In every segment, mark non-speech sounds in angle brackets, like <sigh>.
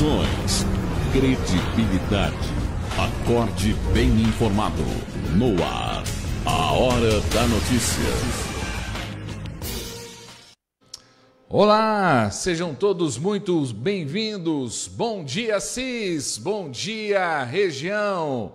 Informações, credibilidade. Acorde bem informado. No ar, a hora da notícia. Olá, sejam todos muito bem-vindos. Bom dia, Cis. Bom dia, região.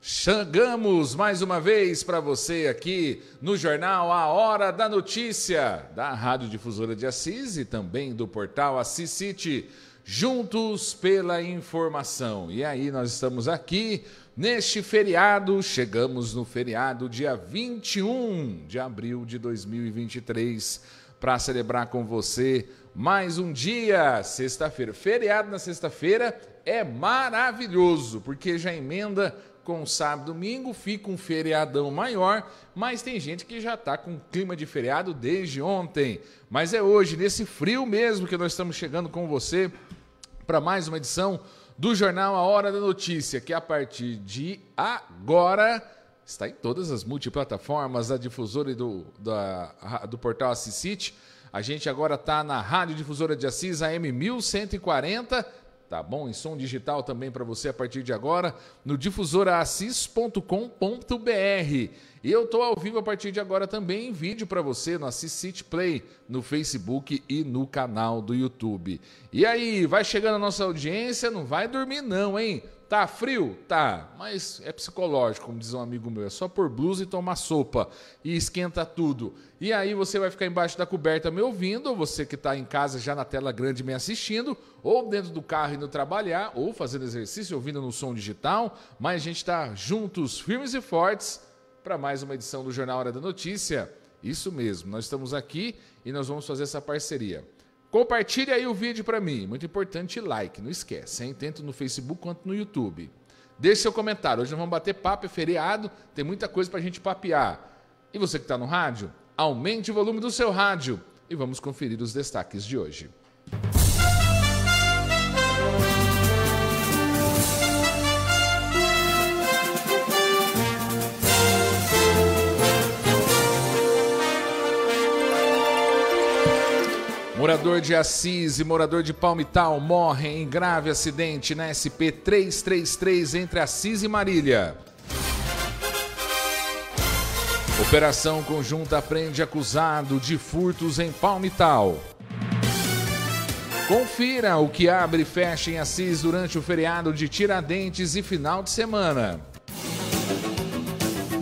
Chegamos mais uma vez para você aqui no jornal A Hora da Notícia, da Rádio Difusora de Assis e também do portal Assis City. Juntos pela Informação. E aí, nós estamos aqui neste feriado, chegamos no feriado dia 21 de abril de 2023 para celebrar com você mais um dia, sexta-feira. Feriado na sexta-feira é maravilhoso, porque já emenda com sábado domingo, fica um feriadão maior, mas tem gente que já está com clima de feriado desde ontem. Mas é hoje, nesse frio mesmo que nós estamos chegando com você, para mais uma edição do jornal A Hora da Notícia, que a partir de agora está em todas as multiplataformas da difusora e do, da, do portal Assis City. A gente agora está na Rádio Difusora de Assis, AM 1140. Tá bom? Em som digital também para você a partir de agora, no difusoraassis.com.br. E eu estou ao vivo a partir de agora também em vídeo para você no Assis City Play, no Facebook e no canal do YouTube. E aí, vai chegando a nossa audiência, não vai dormir não, hein? Tá frio? Tá, mas é psicológico, como diz um amigo meu. É só pôr blusa e tomar sopa e esquenta tudo. E aí você vai ficar embaixo da coberta me ouvindo, ou você que está em casa já na tela grande me assistindo, ou dentro do carro indo trabalhar, ou fazendo exercício, ouvindo no som digital. Mas a gente está juntos, firmes e fortes para mais uma edição do Jornal Hora da Notícia. Isso mesmo, nós estamos aqui e nós vamos fazer essa parceria. Compartilhe aí o vídeo para mim, muito importante, like, não esquece, hein? Tanto no Facebook quanto no YouTube. Deixe seu comentário, hoje nós vamos bater papo, é feriado, tem muita coisa para a gente papear. E você que está no rádio, aumente o volume do seu rádio e vamos conferir os destaques de hoje. Morador de Assis e morador de Palmital morrem em grave acidente na SP 333 entre Assis e Marília. Operação conjunta prende acusado de furtos em Palmital. Confira o que abre e fecha em Assis durante o feriado de Tiradentes e final de semana.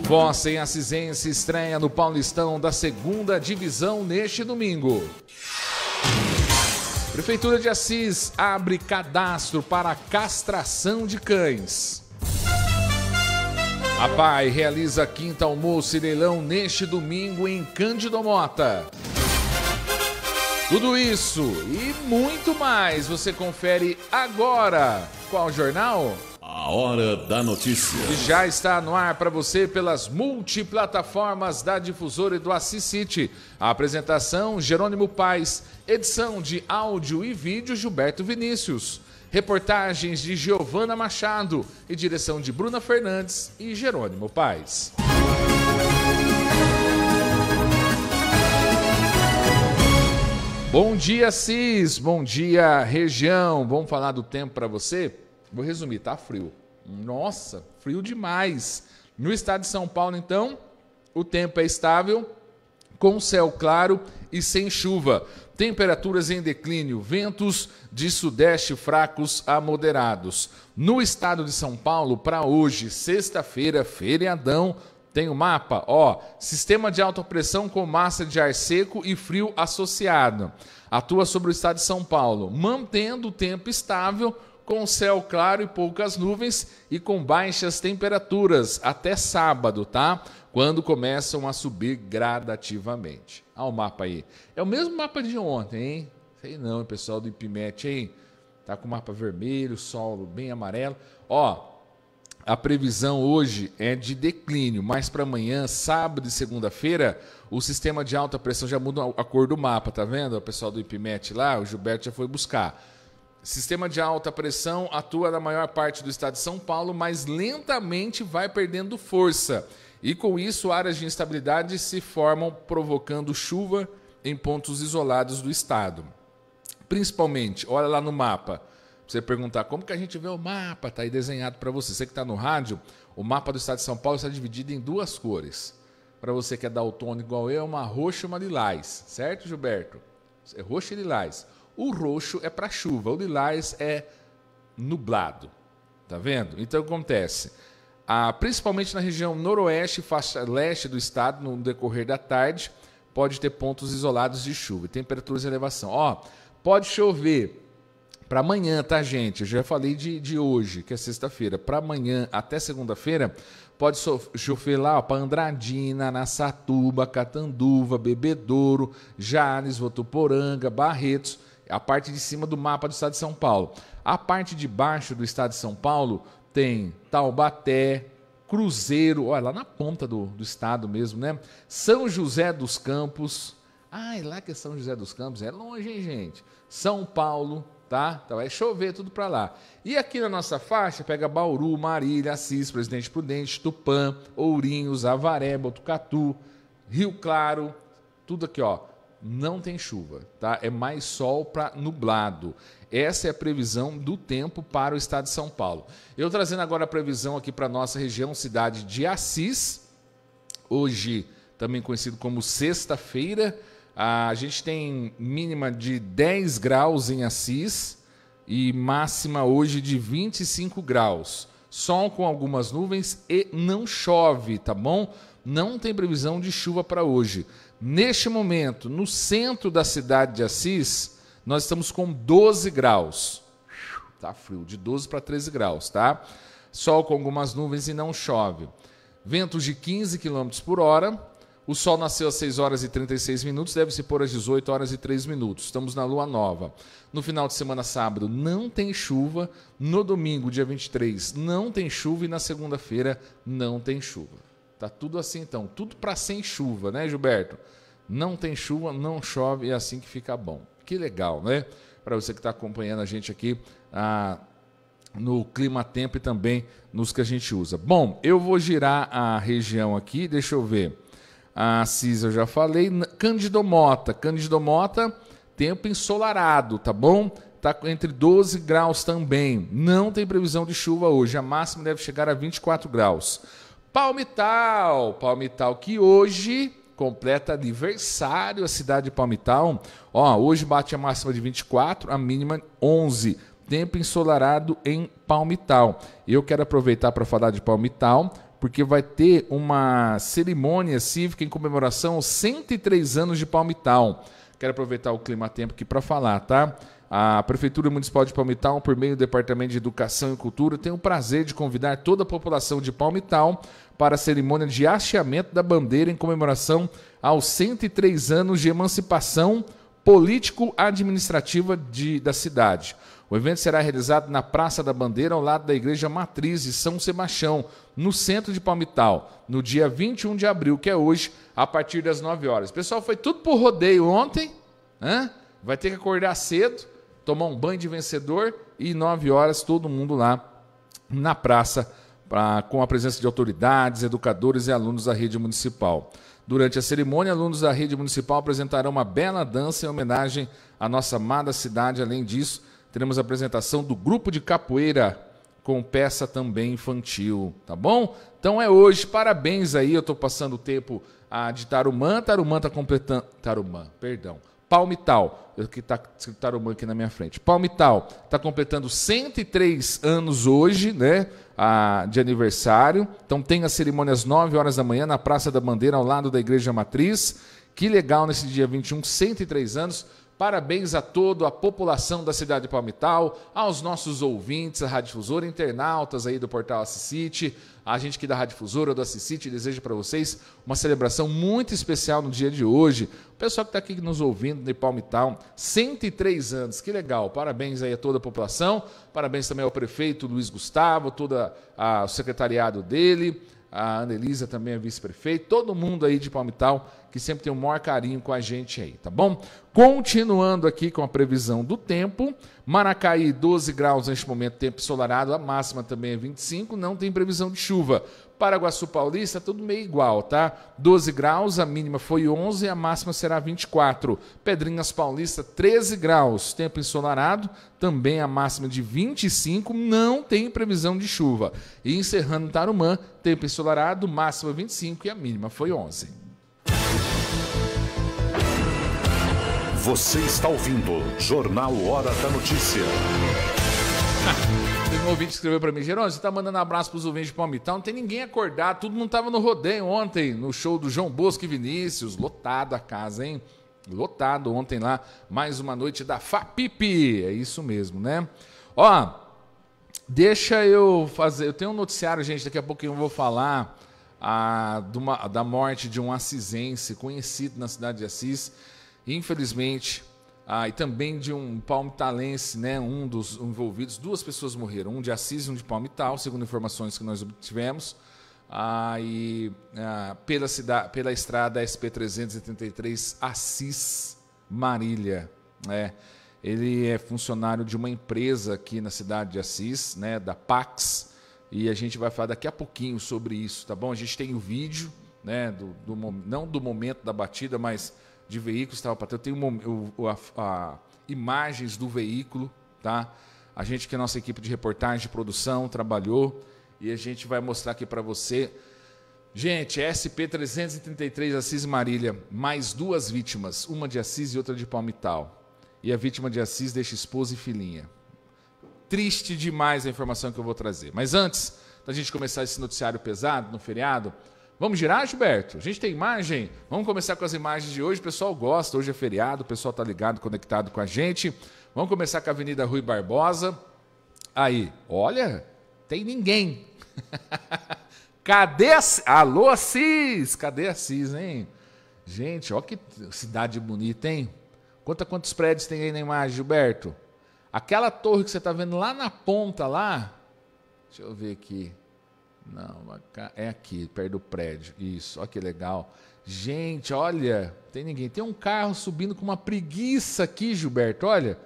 Vossa em Assisense estreia no Paulistão da segunda divisão neste domingo. Prefeitura de Assis abre cadastro para castração de cães. A PAI realiza quinta almoço e leilão neste domingo em Cândido Mota. Tudo isso e muito mais você confere agora. Qual jornal? A Hora da Notícia. Já está no ar para você pelas multiplataformas da Difusora e do Assis City. A apresentação: Jerônimo Paz. Edição de áudio e vídeo: Gilberto Vinícius. Reportagens de Giovana Machado e direção de Bruna Fernandes e Jerônimo Paz. Bom dia, Cis. Bom dia, região. Vamos falar do tempo para você? Vou resumir, tá frio. Nossa, frio demais. No estado de São Paulo, então, o tempo é estável, com céu claro e sem chuva. Temperaturas em declínio, ventos de sudeste fracos a moderados. No estado de São Paulo, para hoje, sexta-feira, feriadão, tem o um mapa, ó, sistema de alta pressão com massa de ar seco e frio associado. Atua sobre o estado de São Paulo, mantendo o tempo estável com céu claro e poucas nuvens e com baixas temperaturas até sábado, tá? Quando começam a subir gradativamente. Olha o mapa aí. É o mesmo mapa de ontem, hein? Sei não, o pessoal do IPMET, hein? Tá com o mapa vermelho, sol bem amarelo. Ó, a previsão hoje é de declínio, mas para amanhã, sábado e segunda-feira, o sistema de alta pressão já muda a cor do mapa, tá vendo? O pessoal do IPMET lá, o Gilberto já foi buscar. Sistema de alta pressão atua na maior parte do estado de São Paulo, mas lentamente vai perdendo força. E com isso, áreas de instabilidade se formam, provocando chuva em pontos isolados do estado. Principalmente, olha lá no mapa. Você perguntar como que a gente vê o mapa, tá aí desenhado para você. Você que está no rádio, o mapa do estado de São Paulo está dividido em duas cores. Para você que é da outono igual eu, é uma roxa e uma lilás, certo, Gilberto? É roxa e lilás. O roxo é para chuva, o lilás é nublado. Tá vendo? Então acontece. Ah, principalmente na região noroeste e faixa leste do estado, no decorrer da tarde, pode ter pontos isolados de chuva, temperaturas em elevação. Ó, pode chover para amanhã, tá, gente? Eu já falei de, de hoje, que é sexta-feira. Para amanhã até segunda-feira, pode chover lá para Andradina, Nassatuba, Catanduva, Bebedouro, Jales, Votuporanga, Barretos a parte de cima do mapa do estado de São Paulo. A parte de baixo do estado de São Paulo tem Taubaté, Cruzeiro, olha lá na ponta do, do estado mesmo, né? São José dos Campos. ai lá que é São José dos Campos, é longe, hein, gente? São Paulo, tá? Então vai chover tudo para lá. E aqui na nossa faixa pega Bauru, Marília, Assis, Presidente Prudente, Tupã, Ourinhos, Avaré, Botucatu, Rio Claro, tudo aqui, ó não tem chuva, tá? É mais sol para nublado. Essa é a previsão do tempo para o estado de São Paulo. Eu trazendo agora a previsão aqui para nossa região, cidade de Assis, hoje também conhecido como sexta-feira. A gente tem mínima de 10 graus em Assis e máxima hoje de 25 graus. Sol com algumas nuvens e não chove, tá bom? Não tem previsão de chuva para hoje. Neste momento, no centro da cidade de Assis, nós estamos com 12 graus. Tá frio, de 12 para 13 graus, tá? Sol com algumas nuvens e não chove. Ventos de 15 km por hora. O sol nasceu às 6 horas e 36 minutos, deve se pôr às 18 horas e 3 minutos. Estamos na lua nova. No final de semana, sábado, não tem chuva. No domingo, dia 23, não tem chuva. E na segunda-feira, não tem chuva. Tá tudo assim então, tudo para sem chuva, né, Gilberto? Não tem chuva, não chove, é assim que fica bom. Que legal, né? Para você que está acompanhando a gente aqui ah, no Clima Tempo e também nos que a gente usa. Bom, eu vou girar a região aqui, deixa eu ver. A Assis eu já falei. Candidomota. Candidomota, tempo ensolarado, tá bom? Tá entre 12 graus também. Não tem previsão de chuva hoje. A máxima deve chegar a 24 graus. Palmital, Palmital que hoje completa aniversário a cidade de Palmital. Ó, hoje bate a máxima de 24, a mínima 11. Tempo ensolarado em Palmital. Eu quero aproveitar para falar de Palmital, porque vai ter uma cerimônia cívica em comemoração aos 103 anos de Palmital. Quero aproveitar o clima tempo aqui para falar, tá? A Prefeitura Municipal de Palmital, por meio do Departamento de Educação e Cultura, tem o prazer de convidar toda a população de Palmital para a cerimônia de hasteamento da bandeira em comemoração aos 103 anos de emancipação político-administrativa da cidade. O evento será realizado na Praça da Bandeira, ao lado da Igreja Matriz de São Sebastião, no centro de Palmital, no dia 21 de abril, que é hoje, a partir das 9 horas. Pessoal, foi tudo por rodeio ontem, né? vai ter que acordar cedo, tomar um banho de vencedor e 9 horas todo mundo lá na Praça da pra, com a presença de autoridades, educadores e alunos da rede municipal. Durante a cerimônia, alunos da rede municipal apresentarão uma bela dança em homenagem à nossa amada cidade. Além disso, teremos a apresentação do grupo de capoeira com peça também infantil, tá bom? Então é hoje, parabéns aí, eu estou passando o tempo ah, de Tarumã, Tarumã está completando, Tarumã, perdão, Palmital, que está escrito Tarumã aqui na minha frente, Palmital está completando 103 anos hoje, né? de aniversário. Então tem a cerimônia às 9 horas da manhã na Praça da Bandeira, ao lado da Igreja Matriz. Que legal nesse dia 21, 103 anos. Parabéns a toda a população da cidade de Palmital, aos nossos ouvintes, a Radiodifusora, internautas aí do portal Assisite, a gente aqui da Radiodifusora, do Assisite, desejo para vocês uma celebração muito especial no dia de hoje. O pessoal que está aqui nos ouvindo de Palmital, 103 anos, que legal. Parabéns aí a toda a população, parabéns também ao prefeito Luiz Gustavo, todo o secretariado dele, a Anelisa também a vice-prefeito, todo mundo aí de Palmital que sempre tem o maior carinho com a gente aí, tá bom? Continuando aqui com a previsão do tempo, Maracaí 12 graus neste momento, tempo ensolarado, a máxima também é 25, não tem previsão de chuva. Paraguaçu Paulista, tudo meio igual, tá? 12 graus, a mínima foi 11 a máxima será 24. Pedrinhas Paulista, 13 graus, tempo ensolarado, também a máxima de 25, não tem previsão de chuva. E encerrando Tarumã, tempo ensolarado, máxima 25 e a mínima foi 11. Você está ouvindo Jornal Hora da Notícia. Tem um ouvinte que escreveu para mim, Geron, você está mandando abraço para os ouvintes de Palmitão, não tem ninguém acordar, todo mundo estava no rodeio ontem, no show do João Bosco e Vinícius, lotado a casa, hein? Lotado ontem lá, mais uma noite da FAPIP, é isso mesmo, né? Ó, deixa eu fazer, eu tenho um noticiário, gente, daqui a pouco eu vou falar a, ah, uma, da morte de um assisense conhecido na cidade de Assis, Infelizmente, ah, e também de um palmitalense, né, um dos envolvidos, duas pessoas morreram, um de Assis e um de Palmital, segundo informações que nós obtivemos. Ah, e, ah, pela, cidade, pela estrada SP-333 Assis Marília. Né? Ele é funcionário de uma empresa aqui na cidade de Assis, né, da Pax, e a gente vai falar daqui a pouquinho sobre isso, tá bom? A gente tem o vídeo, né, do, do não do momento da batida, mas de veículos, para Eu tenho um, a, a, imagens do veículo, tá? A gente que é a nossa equipe de reportagem, de produção, trabalhou e a gente vai mostrar aqui para você. Gente, SP333 Assis Marília, mais duas vítimas, uma de Assis e outra de Palmital. E a vítima de Assis deixa esposa e filhinha. Triste demais a informação que eu vou trazer. Mas antes da gente começar esse noticiário pesado no feriado, Vamos girar, Gilberto? A gente tem imagem? Vamos começar com as imagens de hoje. O pessoal gosta, hoje é feriado, o pessoal tá ligado, conectado com a gente. Vamos começar com a Avenida Rui Barbosa. Aí, olha, tem ninguém. <laughs> Cadê a... Alô, Assis? Cadê a Assis, hein? Gente, olha que cidade bonita, hein? Conta quantos prédios tem aí na imagem, Gilberto. Aquela torre que você está vendo lá na ponta, lá. Deixa eu ver aqui. Não, é aqui, perto do prédio. Isso, olha que legal. Gente, olha, tem ninguém. Tem um carro subindo com uma preguiça aqui, Gilberto, olha.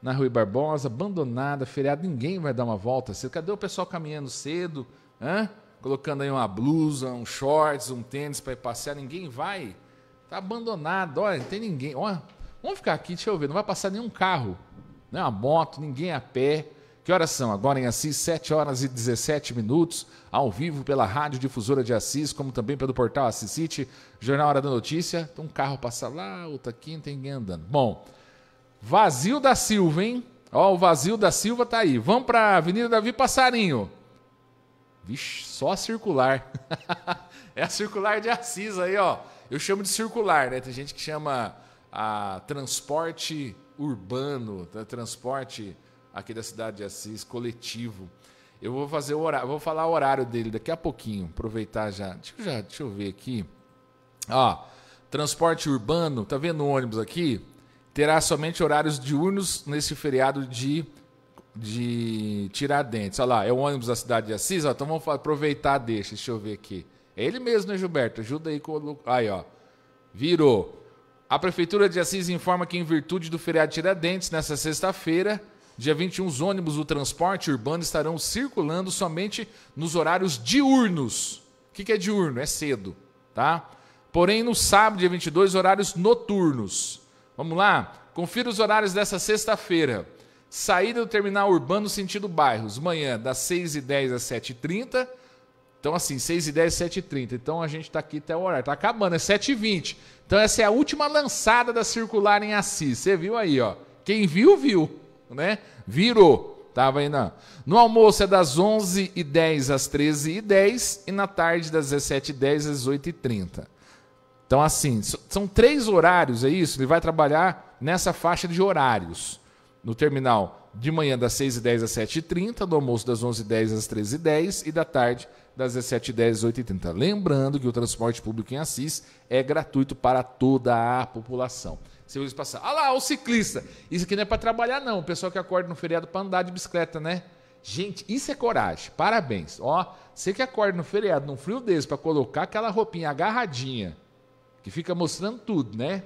Na Rui Barbosa, abandonada, feriado, ninguém vai dar uma volta cedo. Cadê o pessoal caminhando cedo? Hã? Colocando aí uma blusa, um shorts, um tênis para ir passear, ninguém vai. Tá abandonado, olha, não tem ninguém. vamos ficar aqui, deixa eu ver, não vai passar nenhum carro, nem né? Uma moto, ninguém a pé. Que horas são? Agora em Assis, 7 horas e 17 minutos, ao vivo pela Rádio Difusora de Assis, como também pelo portal Assis City, Jornal Hora da Notícia. Então, um carro passa lá, outro aqui, não tem ninguém andando. Bom, vazio da Silva, hein? Ó, o vazio da Silva tá aí. Vamos para Avenida Davi Passarinho. Vixe, só circular. <laughs> é a circular de Assis aí, ó. Eu chamo de circular, né? Tem gente que chama a ah, transporte urbano, transporte aqui da cidade de Assis, coletivo. Eu vou fazer o horário, vou falar o horário dele daqui a pouquinho, aproveitar já. Deixa, já, deixa eu ver aqui. Ó, transporte urbano, tá vendo o ônibus aqui? Terá somente horários diurnos nesse feriado de de Tiradentes. Olha lá, é o ônibus da cidade de Assis, ó, então vamos aproveitar, deixa, deixa eu ver aqui. É ele mesmo, né, Gilberto? Ajuda aí com o... Aí, ó. Virou. A Prefeitura de Assis informa que, em virtude do feriado Tiradentes, nesta sexta-feira, Dia 21, os ônibus do transporte urbano estarão circulando somente nos horários diurnos. O que, é diurno? É cedo, tá? Porém, no sábado, dia 22, horários noturnos. Vamos lá? Confira os horários dessa sexta-feira. Saída do terminal urbano sentido bairros, manhã das 6h10 às 7h30. Então, assim, 6h10, 7h30. Então, a gente está aqui até o horário. Está acabando, é 7h20. Então, essa é a última lançada da Circular em Assis. Você viu aí, ó. Quem viu, viu né? Virou. Tava aí na... No almoço é das 11h10 às 13h10 e na tarde das 17h10 às 18h30. Então, assim, são três horários, é isso? Ele vai trabalhar nessa faixa de horários. No terminal, de manhã das 6h10 às 7h30, no almoço das 11h10 às 13h10 e da tarde das 17h10 às 8h30. Lembrando que o transporte público em Assis é gratuito para toda a população. Você usa passar. Olha ah lá, o ciclista. Isso aqui não é para trabalhar, não. O pessoal que acorda no feriado para andar de bicicleta, né? Gente, isso é coragem. Parabéns. Ó, você que acorda no feriado, num frio desse, para colocar aquela roupinha agarradinha, que fica mostrando tudo, né?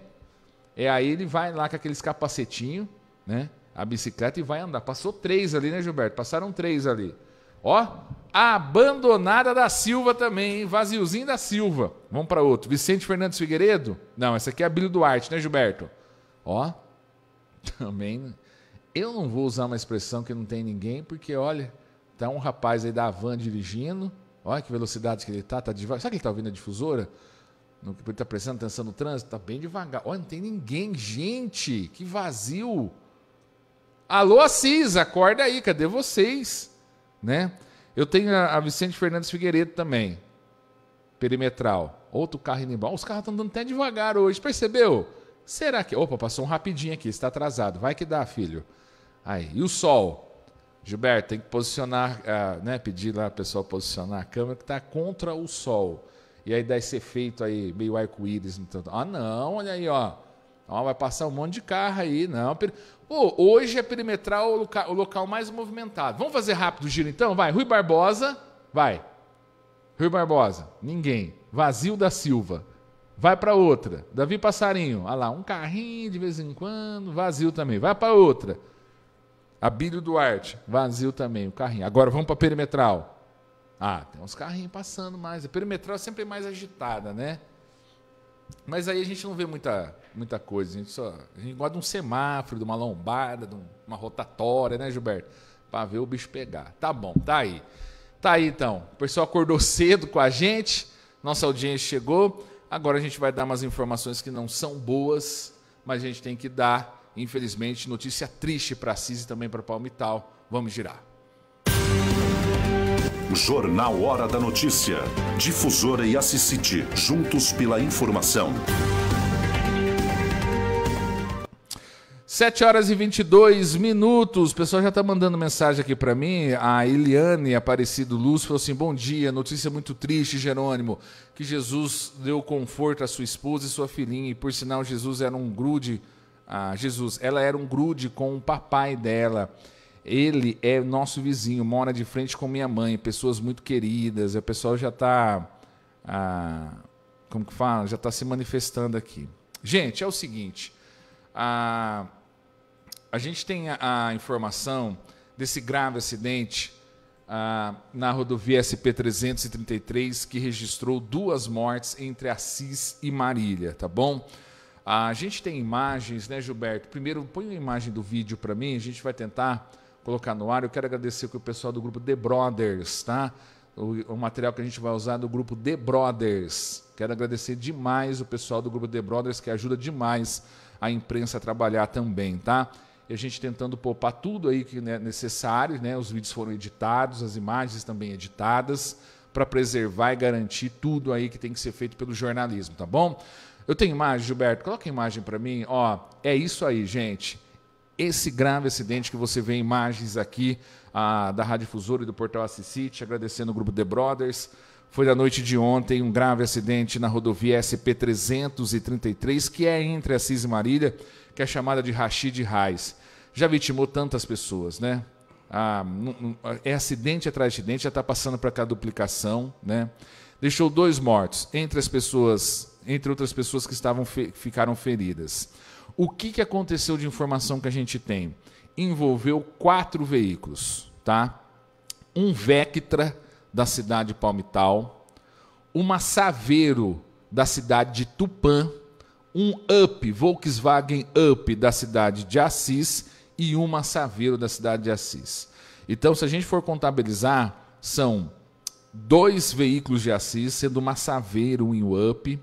É aí ele vai lá com aqueles capacetinho, né? A bicicleta e vai andar. Passou três ali, né, Gilberto? Passaram três ali. Ó, Abandonada da Silva também, hein? Vaziozinho da Silva. Vamos para outro. Vicente Fernandes Figueiredo? Não, essa aqui é a Bíblia Duarte, né, Gilberto? Ó, <laughs> também. Né? Eu não vou usar uma expressão que não tem ninguém, porque olha, tá um rapaz aí da van dirigindo. Olha que velocidade que ele tá, tá devagar. Sabe que ele tá ouvindo a difusora? No que ele tá prestando atenção no trânsito? Tá bem devagar. Olha, não tem ninguém. Gente, que vazio. Alô, Assis, acorda aí, cadê vocês? Né? Eu tenho a, Vicente Fernandes Figueiredo também, perimetral. Outro carro indo embora. Os carros estão andando até devagar hoje, percebeu? Será que. Opa, passou um rapidinho aqui, está atrasado. Vai que dá, filho. Aí, e o sol? Gilberto, tem que posicionar, ah, né? Pedir lá o pessoal posicionar a câmera que está contra o sol. E aí dá esse efeito aí, meio arco-íris. Então. Ah, não, olha aí, ó. Então, vai passar um monte de carro aí, não. Pô, hoje é perimetral o local, o local mais movimentado. Vamos fazer rápido o giro então? Vai, Rui Barbosa, vai. Rui Barbosa, ninguém. Vazio da Silva. Vai para outra. Davi Passarinho, ah lá, um carrinho de vez em quando, vazio também. Vai para outra. Abílio Duarte, vazio também, o carrinho. Agora vamos para perimetral. Ah, tem uns carrinhos passando mais. A perimetral é sempre é mais agitada, né? Mas aí a gente não vê muita muita coisa. A gente, só, a gente gosta de um semáforo, de uma lombada, de uma rotatória, né, Gilberto? Para ver o bicho pegar. Tá bom, tá aí. Tá aí então. O pessoal acordou <laughs> cedo com a gente, nossa audiência chegou. Agora a gente vai dar umas informações que não são boas, mas a gente tem que dar, infelizmente, notícia triste para Cis e também para Palmital. Vamos girar. Jornal Hora da Notícia. Difusora e Assisite, juntos pela informação. 7 horas e 22 minutos. O pessoal já está mandando mensagem aqui para mim. A Eliane Aparecido Luz falou assim: Bom dia, notícia muito triste, Jerônimo. Que Jesus deu conforto à sua esposa e sua filhinha. E por sinal, Jesus era um grude. Ah, Jesus, ela era um grude com o papai dela. Ele é nosso vizinho, mora de frente com minha mãe. Pessoas muito queridas. E o pessoal já está. Ah, como que fala? Já está se manifestando aqui. Gente, é o seguinte. Ah, a gente tem a, a informação desse grave acidente ah, na rodovia SP-333 que registrou duas mortes entre Assis e Marília, tá bom? a gente tem imagens, né, Gilberto? Primeiro, põe a imagem do vídeo para mim, a gente vai tentar colocar no ar. Eu quero agradecer com o pessoal do grupo The Brothers, tá? O, o, material que a gente vai usar é do grupo The Brothers. Quero agradecer demais o pessoal do grupo The Brothers que ajuda demais a imprensa a trabalhar também, tá? e a gente tentando poupar tudo aí que é necessário, né? Os vídeos foram editados, as imagens também editadas, para preservar e garantir tudo aí que tem que ser feito pelo jornalismo, tá bom? Eu tenho imagem, Gilberto, coloca a imagem para mim, ó, é isso aí, gente. Esse grave acidente que você vê imagens aqui a, ah, da Rádio Fusora e do Portal Assisite, agradecendo o grupo The Brothers, foi da noite de ontem, um grave acidente na rodovia SP-333, que é entre Assis e Marília, que é chamada de Rashid Reis. Já vitimou tantas pessoas, né? Ah, é acidente atrás de acidente, já está passando para cá a duplicação, né? Deixou dois mortos entre as pessoas, entre outras pessoas que estavam fe ficaram feridas. O que, que aconteceu de informação que a gente tem? Envolveu quatro veículos, tá? Um Vectra da cidade de Palmital, uma Saveiro da cidade de Tupã, um Up, Volkswagen Up da cidade de Assis e uma Saveiro da cidade de Assis. Então, se a gente for contabilizar, são dois veículos de Assis, sendo uma Saveiro em Up,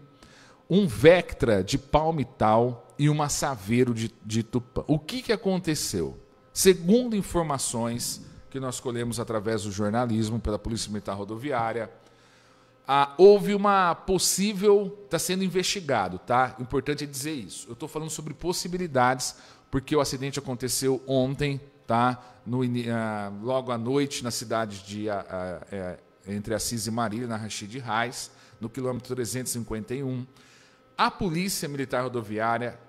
um Vectra de Palmital e uma Saveiro de, de Tupã. O que, que aconteceu? Segundo informações que nós colhemos através do jornalismo, pela Polícia Militar Rodoviária, ah, houve uma possível. Está sendo investigado, tá? Importante é dizer isso. Eu estou falando sobre possibilidades, porque o acidente aconteceu ontem, tá? No, ah, logo à noite, na cidade de. Ah, ah, é, entre Assis e Marília, na Rachid Reis, no quilômetro 351. A Polícia Militar Rodoviária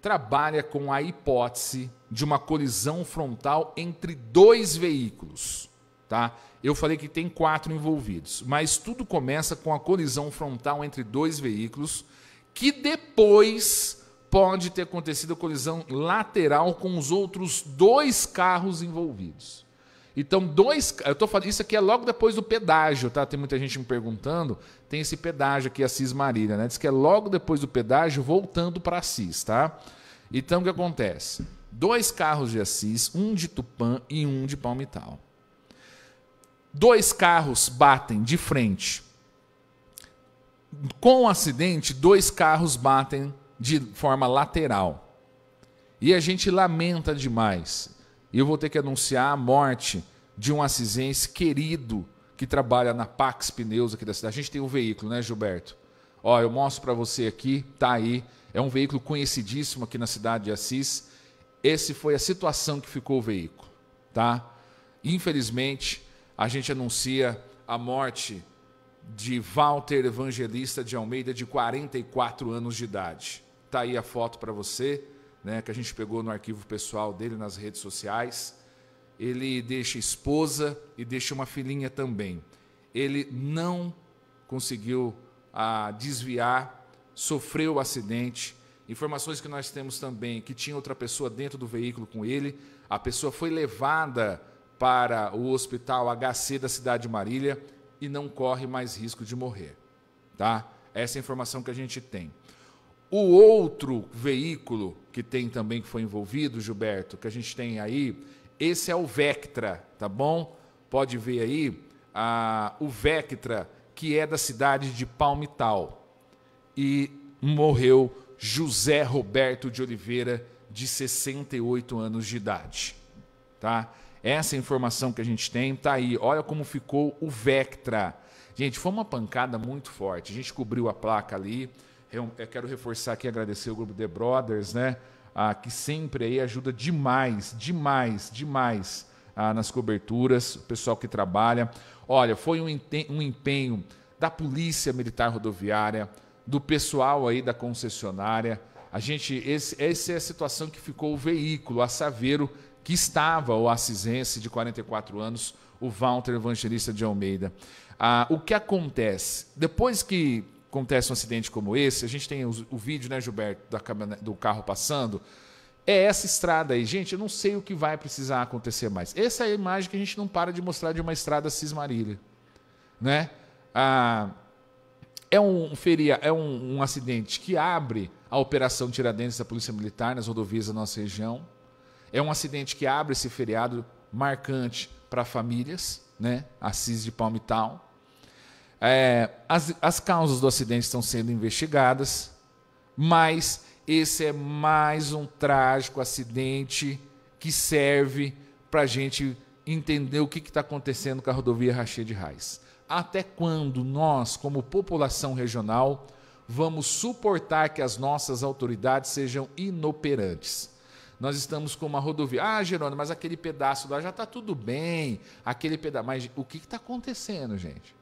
trabalha com a hipótese de uma colisão frontal entre dois veículos, tá? eu falei que tem quatro envolvidos, mas tudo começa com a colisão frontal entre dois veículos, que depois pode ter acontecido a colisão lateral com os outros dois carros envolvidos. Então, dois. Eu tô falando, isso aqui é logo depois do pedágio, tá? Tem muita gente me perguntando. Tem esse pedágio aqui, Assis Marília, né? Diz que é logo depois do pedágio, voltando para Assis, tá? Então, o que acontece? Dois carros de Assis, um de Tupã e um de Palmital dois carros batem de frente. Com o acidente, dois carros batem de forma lateral. E a gente lamenta demais. E eu vou ter que anunciar a morte de um assisense querido que trabalha na Pax Pneus aqui da cidade. A gente tem um veículo, né, Gilberto? Ó, eu mostro para você aqui, tá aí. É um veículo conhecidíssimo aqui na cidade de Assis. Esse foi a situação que ficou o veículo, tá? Infelizmente, a gente anuncia a morte de Walter Evangelista de Almeida, de 44 anos de idade. Está aí a foto para você, né, que a gente pegou no arquivo pessoal dele nas redes sociais. Ele deixa esposa e deixa uma filhinha também. Ele não conseguiu a, ah, desviar, sofreu o acidente. Informações que nós temos também que tinha outra pessoa dentro do veículo com ele. A pessoa foi levada para o Hospital HC da cidade de Marília e não corre mais risco de morrer, tá? Essa é a informação que a gente tem. O outro veículo que tem também que foi envolvido, Gilberto, que a gente tem aí, esse é o Vectra, tá bom? Pode ver aí a, o Vectra, que é da cidade de Palmital. E morreu José Roberto de Oliveira, de 68 anos de idade, tá? Essa informação que a gente tem está aí. Olha como ficou o Vectra. Gente, foi uma pancada muito forte. A gente cobriu a placa ali. Eu quero reforçar aqui, agradecer o grupo The Brothers, né? Ah, que sempre aí ajuda demais, demais, demais ah, nas coberturas, o pessoal que trabalha. Olha, foi um, um empenho da Polícia Militar Rodoviária, do pessoal aí da concessionária. A gente, esse, essa é a situação que ficou o veículo, a Saveiro, que estava o assisense de 44 anos, o Walter Evangelista de Almeida. Ah, o que acontece? Depois que acontece um acidente como esse, a gente tem o, o vídeo, né, Gilberto, da, do carro passando. É essa estrada aí, gente. Eu não sei o que vai precisar acontecer mais. Essa é a imagem que a gente não para de mostrar de uma estrada cismarilha, né? Ah, é um feria, é um, um acidente que abre a operação Tiradentes da Polícia Militar nas rodovias da nossa região é um acidente que abre esse feriado marcante para famílias, né? Assis de Palmital. É, as, as causas do acidente estão sendo investigadas, mas esse é mais um trágico acidente que serve para a gente entender o que está acontecendo com a rodovia de Raiz. Até quando nós, como população regional, vamos suportar que as nossas autoridades sejam inoperantes? nós estamos com uma rodovia. Ah, Gerônimo, mas aquele pedaço lá já está tudo bem. Aquele pedaço. Mas o que está acontecendo, gente?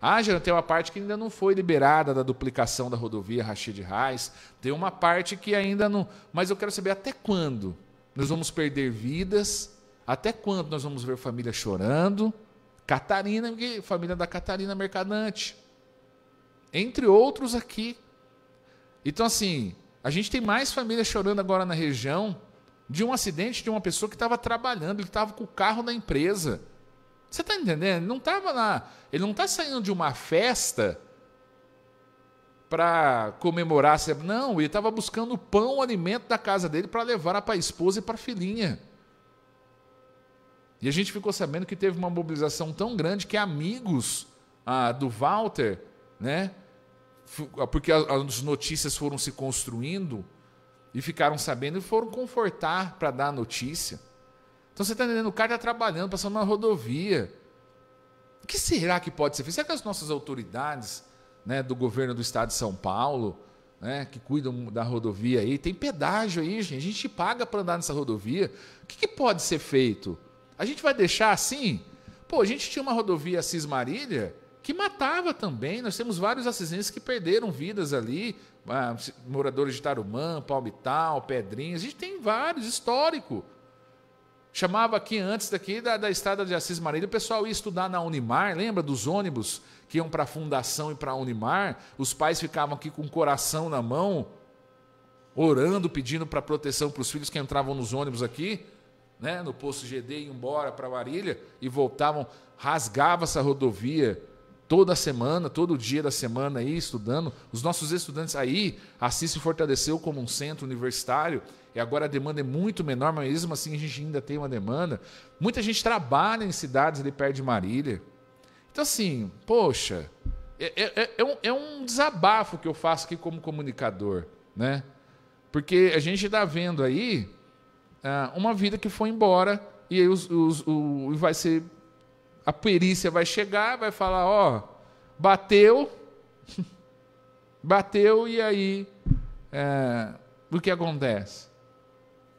Ah, Gerônimo, tem uma parte que ainda não foi liberada da duplicação da rodovia Rachid Reis. Tem uma parte que ainda não. Mas eu quero saber até quando nós vamos perder vidas, até quando nós vamos ver família chorando. Catarina, família da Catarina Mercadante. Entre outros aqui. Então, assim, a gente tem mais famílias chorando agora na região de um acidente de uma pessoa que estava trabalhando, ele estava com o carro da empresa. Você está entendendo? Ele não estava lá. Ele não está saindo de uma festa para comemorar. Não, ele estava buscando o pão, o alimento da casa dele para levar para a esposa e para a filhinha. E a gente ficou sabendo que teve uma mobilização tão grande que amigos ah, do Walter, né, porque as notícias foram se construindo e ficaram sabendo e foram confortar para dar a notícia. Então você está entendendo? O cara está trabalhando, passando na rodovia. O que será que pode ser feito? Será que as nossas autoridades né, do governo do estado de São Paulo, né, que cuidam da rodovia aí, tem pedágio aí, gente. A gente paga para andar nessa rodovia. O que, que pode ser feito? A gente vai deixar assim? Pô, a gente tinha uma rodovia cismarília? Marília que matava também. Nós temos vários acidentes que perderam vidas ali, ah, moradores de Tarumã, Palmital, Pedrinhas. A gente tem vários, histórico. Chamava aqui antes daqui da, da estrada de Assis Marília, o pessoal ia estudar na Unimar, lembra dos ônibus que iam para a Fundação e para a Unimar? Os pais ficavam aqui com o coração na mão, orando, pedindo para proteção para os filhos que entravam nos ônibus aqui, né, no posto GD, iam embora para Marília e voltavam, rasgava essa rodovia toda semana, todo dia da semana aí estudando. Os nossos estudantes aí, Assis se fortaleceu como um centro universitário e agora a demanda é muito menor, mas mesmo assim a gente ainda tem uma demanda. Muita gente trabalha em cidades ali perto de Marília. Então, assim, poxa, é, é, é, é um, é um desabafo que eu faço aqui como comunicador, né? Porque a gente está vendo aí ah, uma vida que foi embora e aí os, os, o, vai ser a perícia vai chegar, vai falar, ó, bateu, bateu e aí é, o que acontece?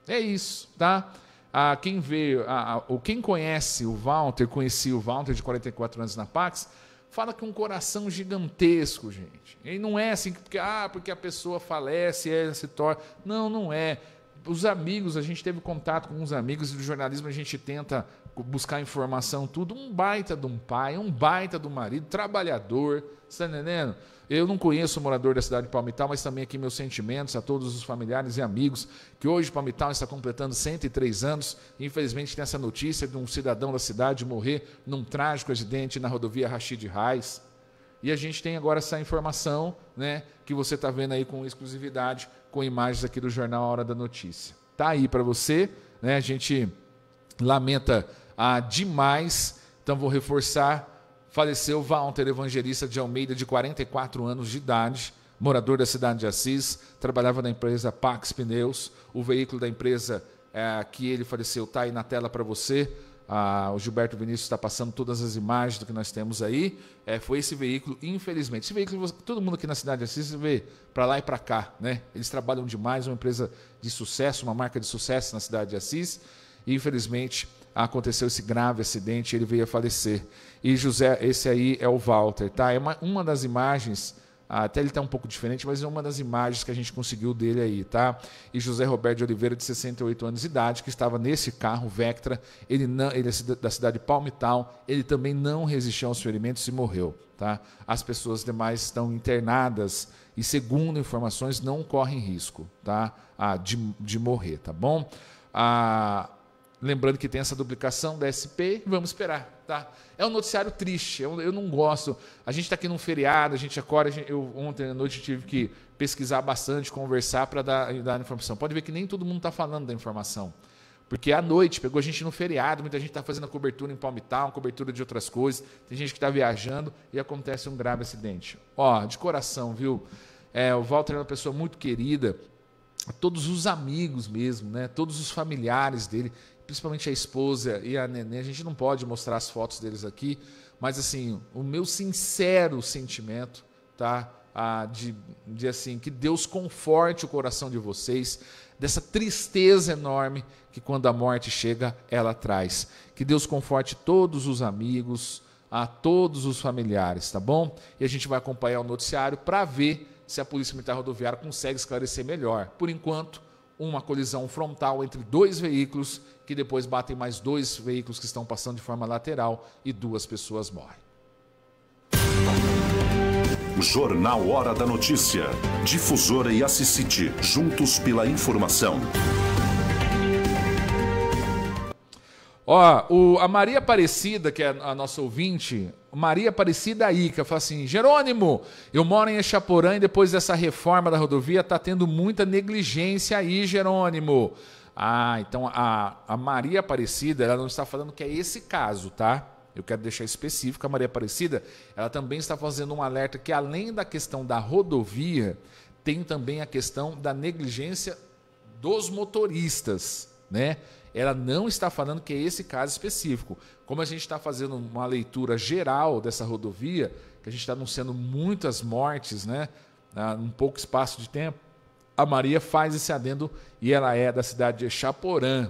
É isso, tá? Ah, quem vê, ah, ou quem conhece o Walter, conhecia o Walter de 44 anos na Pax, fala que um coração gigantesco, gente. E não é assim, porque, ah, porque a pessoa falece, ela é, se torna. Não, não é. Os amigos, a gente teve contato com uns amigos do jornalismo, a gente tenta buscar informação, tudo. Um baita de um pai, um baita do marido, trabalhador, você está entendendo? Eu não conheço o morador da cidade de Palmital, mas também aqui meus sentimentos a todos os familiares e amigos que hoje Palmital está completando 103 anos. Infelizmente tem essa notícia de um cidadão da cidade morrer num trágico acidente na rodovia Rachid Reis. E a gente tem agora essa informação, né, que você está vendo aí com exclusividade, com imagens aqui do jornal Hora da Notícia. Tá aí para você, né? A gente lamenta ah, demais. Então vou reforçar. Faleceu Walter Evangelista de Almeida, de 44 anos de idade, morador da cidade de Assis, trabalhava na empresa Pax Pneus. O veículo da empresa é, que ele faleceu está aí na tela para você. Ah, o Gilberto Vinícius está passando todas as imagens do que nós temos aí. É, foi esse veículo, infelizmente. Esse veículo, todo mundo aqui na cidade de Assis vê para lá e para cá. Né? Eles trabalham demais, uma empresa de sucesso, uma marca de sucesso na cidade de Assis. E, infelizmente, aconteceu esse grave acidente, ele veio a falecer. E José, esse aí é o Walter, tá? É uma, uma das imagens, ah, até ele está um pouco diferente, mas é uma das imagens que a gente conseguiu dele aí, tá? E José Roberto de Oliveira, de 68 anos de idade, que estava nesse carro Vectra, ele, não, ele é da cidade de Palmital, ele também não resistiu aos ferimentos e morreu, tá? As pessoas demais estão internadas e, segundo informações, não correm risco, tá? Ah, de, de morrer, tá bom? Ah, Lembrando que tem essa duplicação da SP, vamos esperar, tá? É um noticiário triste, eu, eu não gosto. A gente está aqui num feriado, a gente acorda, a gente, eu ontem à noite tive que pesquisar bastante, conversar para dar, dar informação. Pode ver que nem todo mundo está falando da informação. Porque à noite pegou a gente no feriado, muita gente está fazendo cobertura em Palmital, cobertura de outras coisas, tem gente que está viajando e acontece um grave acidente. Ó, de coração, viu? É, o Walter é uma pessoa muito querida, todos os amigos mesmo, né? Todos os familiares dele principalmente a esposa e a neném, a gente não pode mostrar as fotos deles aqui, mas assim, o meu sincero sentimento, tá? Ah, de, de assim, que Deus conforte o coração de vocês, dessa tristeza enorme que quando a morte chega, ela traz. Que Deus conforte todos os amigos, a todos os familiares, tá bom? E a gente vai acompanhar o noticiário para ver se a Polícia Militar Rodoviária consegue esclarecer melhor. Por enquanto, uma colisão frontal entre dois veículos, que depois batem mais dois veículos que estão passando de forma lateral e duas pessoas morrem. Jornal Hora da Notícia. Difusora e Assisite, juntos pela informação. Ó, o, a Maria Aparecida, que é a nossa ouvinte, Maria Aparecida Ica, fala assim: Jerônimo, eu moro em Echaporã e depois dessa reforma da rodovia tá tendo muita negligência aí, Jerônimo. Ah, então a, a Maria Aparecida, ela não está falando que é esse caso, tá? Eu quero deixar específico, a Maria Aparecida, ela também está fazendo um alerta que além da questão da rodovia, tem também a questão da negligência dos motoristas, né? ela não está falando que é esse caso específico. Como a gente está fazendo uma leitura geral dessa rodovia, que a gente está anunciando muitas mortes, né? num pouco espaço de tempo, a Maria faz esse adendo e ela é da cidade de Chaporã.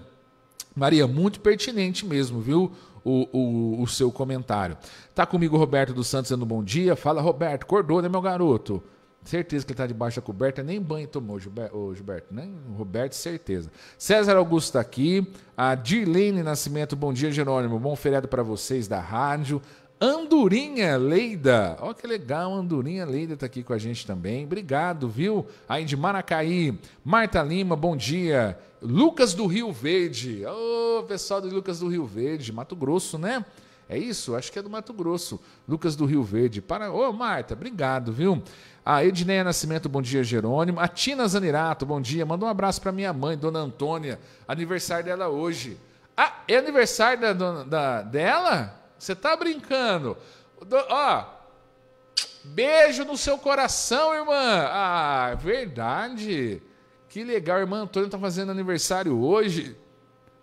Maria, muito pertinente mesmo, viu? O, o, o seu comentário. Tá comigo Roberto dos Santos dando bom dia. Fala, Roberto, acordou, né, meu garoto? Certeza que ele está debaixo da coberta, nem banho tomou, Gilberto, Gilberto nem Roberto, certeza. César Augusto está aqui, a Dirlene Nascimento, bom dia, Jerônimo, bom feriado para vocês da rádio. Andorinha Leida, ó que legal, Andorinha Leida está aqui com a gente também, obrigado, viu? Aí de Maracaí, Marta Lima, bom dia. Lucas do Rio Verde, ô oh, pessoal do Lucas do Rio Verde, Mato Grosso, né? É isso? Acho que é do Mato Grosso. Lucas do Rio Verde. Para... Ô, Marta, obrigado, viu? A Edneia Nascimento, bom dia, Jerônimo. A Tina Zanirato, bom dia. Manda um abraço para minha mãe, Dona Antônia. Aniversário dela hoje. Ah, é aniversário da, da dela? Você tá brincando. Do, ó, beijo no seu coração, irmã. Ah, verdade. Que legal, irmã Antônia tá fazendo aniversário hoje.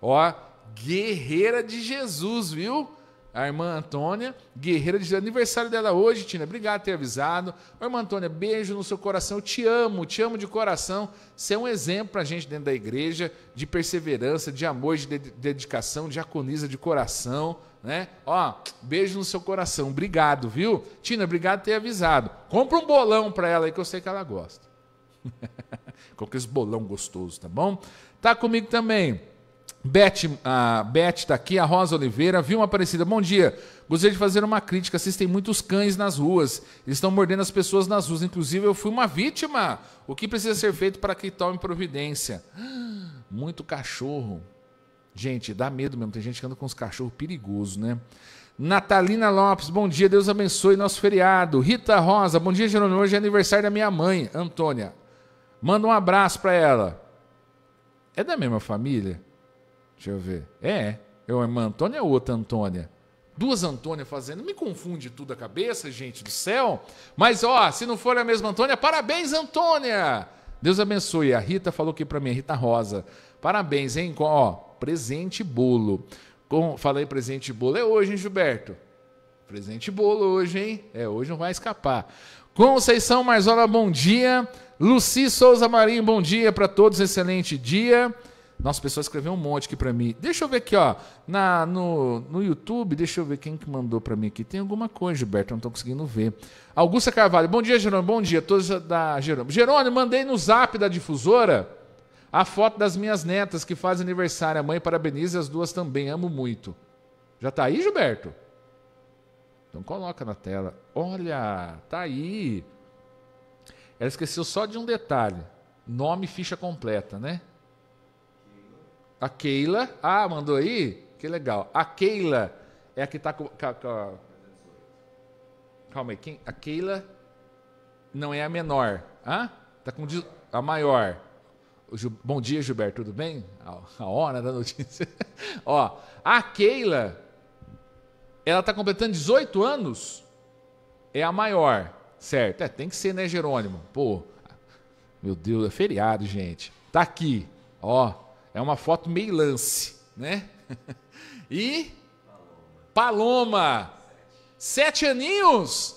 Ó, guerreira de Jesus, viu? a irmã Antônia Guerreira diz: aniversário dela hoje, Tina. Obrigado por ter avisado. irmã Antônia, beijo no seu coração. Eu te amo, te amo de coração. Você é um exemplo para a gente dentro da igreja de perseverança, de amor, de dedicação, de aconisa de coração. Né? Ó, beijo no seu coração. Obrigado, viu? Tina, obrigado por ter avisado. Compra um bolão para ela aí que eu sei que ela gosta. Qualquer <laughs> bolão gostoso, tá bom? Tá comigo também. Beth, a Beth está aqui, a Rosa Oliveira. Viu uma parecida. Bom dia. Gostaria de fazer uma crítica. Assistem muitos cães nas ruas. Eles estão mordendo as pessoas nas ruas. Inclusive, eu fui uma vítima. O que precisa ser feito para que tome providência? <gasps> Muito cachorro. Gente, dá medo mesmo. Tem gente que anda com os cachorros perigosos, né? Natalina Lopes, bom dia, Deus abençoe nosso feriado. Rita Rosa, bom dia, Jerônimo. Hoje é aniversário da minha mãe, Antônia. Manda um abraço para ela. É da mesma família? Deixa eu ver. É, é uma Antônia é ou outra Antônia? Duas Antônia fazendo. Me confunde tudo a cabeça, gente do céu. Mas, ó, se não for a mesma Antônia, parabéns, Antônia! Deus abençoe. A Rita falou aqui para mim, Rita Rosa. Parabéns, hein? Ó, presente bolo. Como falei presente bolo é hoje, hein, Gilberto? Presente bolo hoje, hein? É, hoje não vai escapar. Conceição Marzola, bom dia. Luci Souza Marinho, bom dia para todos. Excelente dia. Nossa, o pessoal escreveu um monte aqui para mim. Deixa eu ver aqui, ó. Na, no, no YouTube, deixa eu ver quem que mandou para mim aqui. Tem alguma coisa, Gilberto, eu não tô conseguindo ver. Augusta Carvalho. Bom dia, Jerônimo. Bom dia a todos da Jerônimo. Jerônimo, mandei no zap da difusora a foto das minhas netas que fazem aniversário. A mãe parabeniza as duas também. Amo muito. Já tá aí, Gilberto? Então coloca na tela. Olha, tá aí. Ela esqueceu só de um detalhe. Nome e ficha completa, né? A Keila. Ah, mandou aí? Que legal. A Keila é a que está com. Calma aí. Quem? A Keila não é a menor. Está com a maior. Bom dia, Gilberto, tudo bem? A hora da notícia. <laughs> Ó, a Keila, ela está completando 18 anos, é a maior, certo? É, tem que ser, né, Jerônimo? Pô, meu Deus, é feriado, gente. Tá aqui, ó, é uma foto meio lance, né? <laughs> E Paloma, sete aninhos.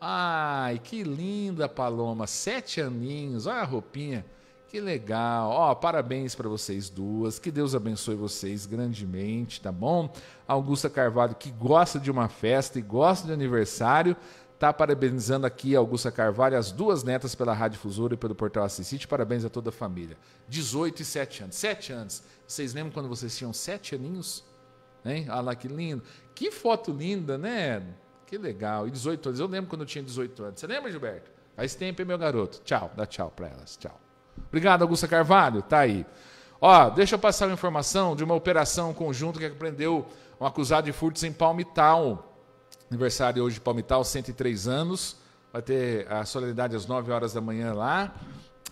Ai, que linda Paloma, sete aninhos. Olha a roupinha. Que legal. Ó, parabéns para vocês duas. Que Deus abençoe vocês grandemente, tá bom? Augusta Carvalho que gosta de uma festa e gosta de aniversário, Tá parabenizando aqui a Augusta Carvalho, as duas netas pela Rádio Fusura e pelo Portal Assisite. Parabéns a toda a família. 18 e 7 anos. 7 anos. Vocês lembram quando vocês tinham 7 aninhos? Hein? Olha lá que lindo. Que foto linda, né? Que legal. E 18 anos. Eu lembro quando eu tinha 18 anos. Você lembra, Gilberto? Faz tempo, hein, meu garoto? Tchau. Dá tchau para elas. Tchau. Obrigado, Augusta Carvalho. Tá aí. Ó, deixa eu passar uma informação de uma operação conjunto que prendeu um acusado de furtos em Palmital. Aniversário hoje de Palmital, 103 anos. Vai ter a solenidade às 9 horas da manhã lá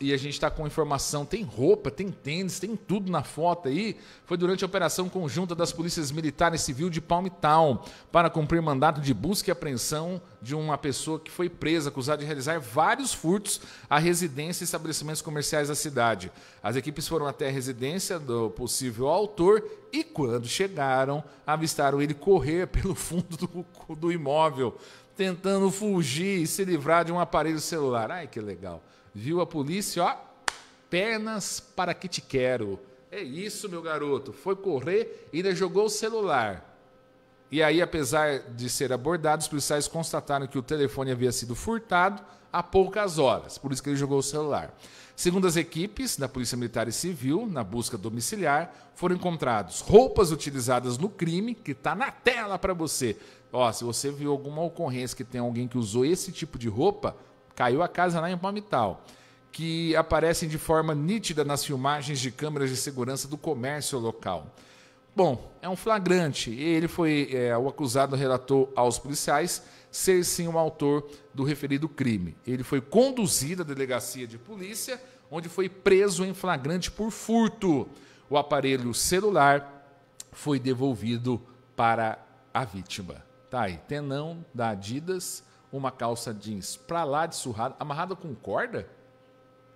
e a gente está com informação, tem roupa, tem tênis, tem tudo na foto aí. Foi durante a operação conjunta das polícias militar e civil de Palmital para cumprir mandato de busca e apreensão de uma pessoa que foi presa acusada de realizar vários furtos à residência e estabelecimentos comerciais da cidade. As equipes foram até a residência do possível autor e quando chegaram, avistaram ele correr <laughs> pelo fundo do, do imóvel, tentando fugir e se livrar de um aparelho celular. Ai, que legal. Viu a polícia, ó, pernas para que te quero. É isso, meu garoto. Foi correr e ainda jogou o celular. E aí, apesar de ser abordado, os policiais constataram que o telefone havia sido furtado há poucas horas, por isso que ele jogou o celular. Segundo as equipes da Polícia Militar e Civil, na busca domiciliar, foram encontrados roupas utilizadas no crime, que está na tela para você. Ó, se você viu alguma ocorrência que tem alguém que usou esse tipo de roupa, Caiu a casa lá em Palmital, que aparecem de forma nítida nas filmagens de câmeras de segurança do comércio local. Bom, é um flagrante ele foi é, o acusado relatou aos policiais ser sim o autor do referido crime. Ele foi conduzido à delegacia de polícia, onde foi preso em flagrante por furto. O aparelho celular foi devolvido para a vítima. Tá aí, Tenão da Adidas uma calça jeans pra lá de surrada, amarrada com corda?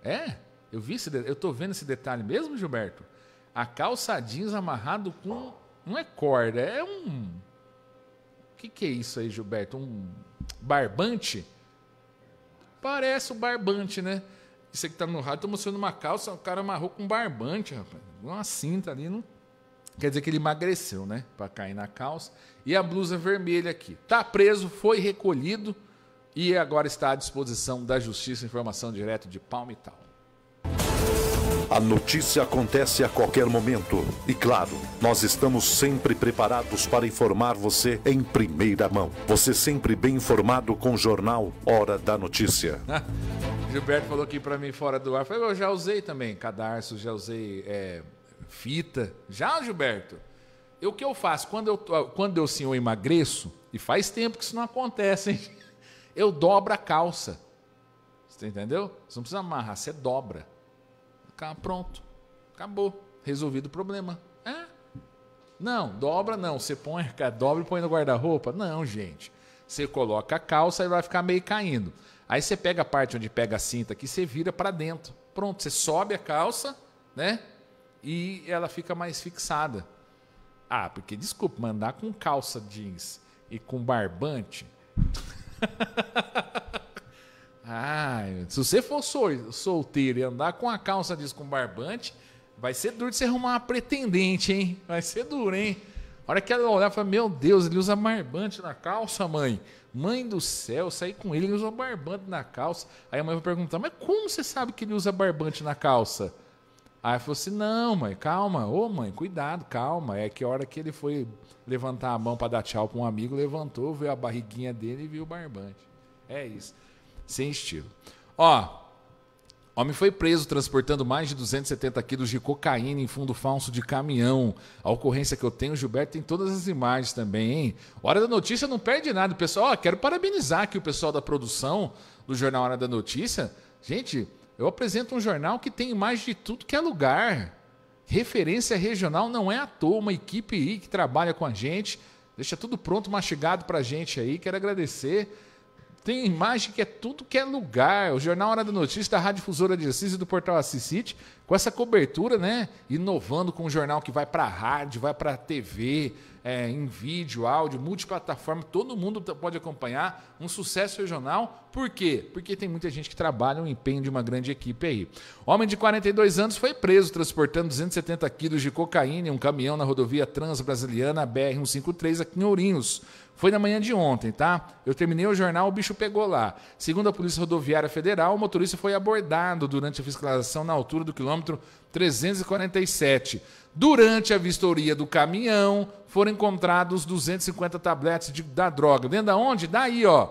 É? Eu vi esse, eu tô vendo esse detalhe mesmo, Gilberto. A calça jeans amarrado com não é corda, é um O que que é isso aí, Gilberto? Um barbante? Parece o um barbante, né? Você que tá no rádio, tô mostrando uma calça, o cara amarrou com barbante, rapaz. Uma cinta ali, não Quer dizer que ele emagreceu, né? Para cair na calça. E a blusa vermelha aqui. Tá preso, foi recolhido. E agora está à disposição da Justiça Informação Direto de Palmital. A notícia acontece a qualquer momento. E claro, nós estamos sempre preparados para informar você em primeira mão. Você sempre bem informado com o jornal Hora da Notícia. <laughs> Gilberto falou aqui para mim fora do ar. Falei, eu já usei também cadarço, já usei é, fita. Já, Gilberto? E o que eu faço? Quando eu, quando eu, sim, eu emagreço, e faz tempo que isso não acontece, hein? Eu dobro a calça. Você tá entendeu? Você não precisa amarrar, você dobra. Pronto. Acabou. Resolvido o problema. É? Não, dobra não. Você põe, dobra e põe no guarda-roupa? Não, gente. Você coloca a calça e vai ficar meio caindo. Aí você pega a parte onde pega a cinta aqui, você vira para dentro. Pronto, você sobe a calça, né? E ela fica mais fixada. Ah, porque desculpa, mandar com calça jeans e com barbante. <laughs> ah, <laughs> se você for sol, solteiro e andar com a calça disso com barbante, vai ser duro de você arrumar uma pretendente, hein? Vai ser duro, hein? A hora que ela olhar, fala, meu Deus, ele usa barbante na calça, mãe. Mãe do céu, sair com ele, ele usa barbante na calça. Aí a mãe vai perguntar, mas como você sabe que ele usa barbante na calça? Aí falou assim: não, mãe, calma, ô mãe, cuidado, calma. É que a hora que ele foi levantar a mão para dar tchau para um amigo, levantou, viu a barriguinha dele e viu o barbante. É isso. Sem estilo. Ó, homem foi preso transportando mais de 270 quilos de cocaína em fundo falso de caminhão. A ocorrência que eu tenho, Gilberto, tem todas as imagens também, hein? Hora da Notícia não perde nada. pessoal, ó, quero parabenizar aqui o pessoal da produção do jornal Hora da Notícia. Gente, eu apresento um jornal que tem imagem de tudo que é lugar. Referência regional não é à toa, uma equipe aí que trabalha com a gente, deixa tudo pronto, mastigado para a gente aí. Quero agradecer tem imagem que é tudo que é lugar. O Jornal Hora da Notícia, da Rádio Fusora de Assis e do Portal Assis City, com essa cobertura, né? Inovando com um jornal que vai para rádio, vai para TV, é, em vídeo, áudio, multiplataforma, todo mundo pode acompanhar. Um sucesso regional. Por quê? Porque tem muita gente que trabalha, um empenho de uma grande equipe aí. Homem de 42 anos foi preso transportando 270 quilos de cocaína em um caminhão na rodovia Transbrasiliana BR-153 aqui em Ourinhos. Foi na manhã de ontem, tá? Eu terminei o jornal, o bicho pegou lá. Segundo a Polícia Rodoviária Federal, o motorista foi abordado durante a fiscalização na altura do quilômetro 347. Durante a vistoria do caminhão, foram encontrados 250 tabletes de, da droga. Dentro da onde? Daí, ó.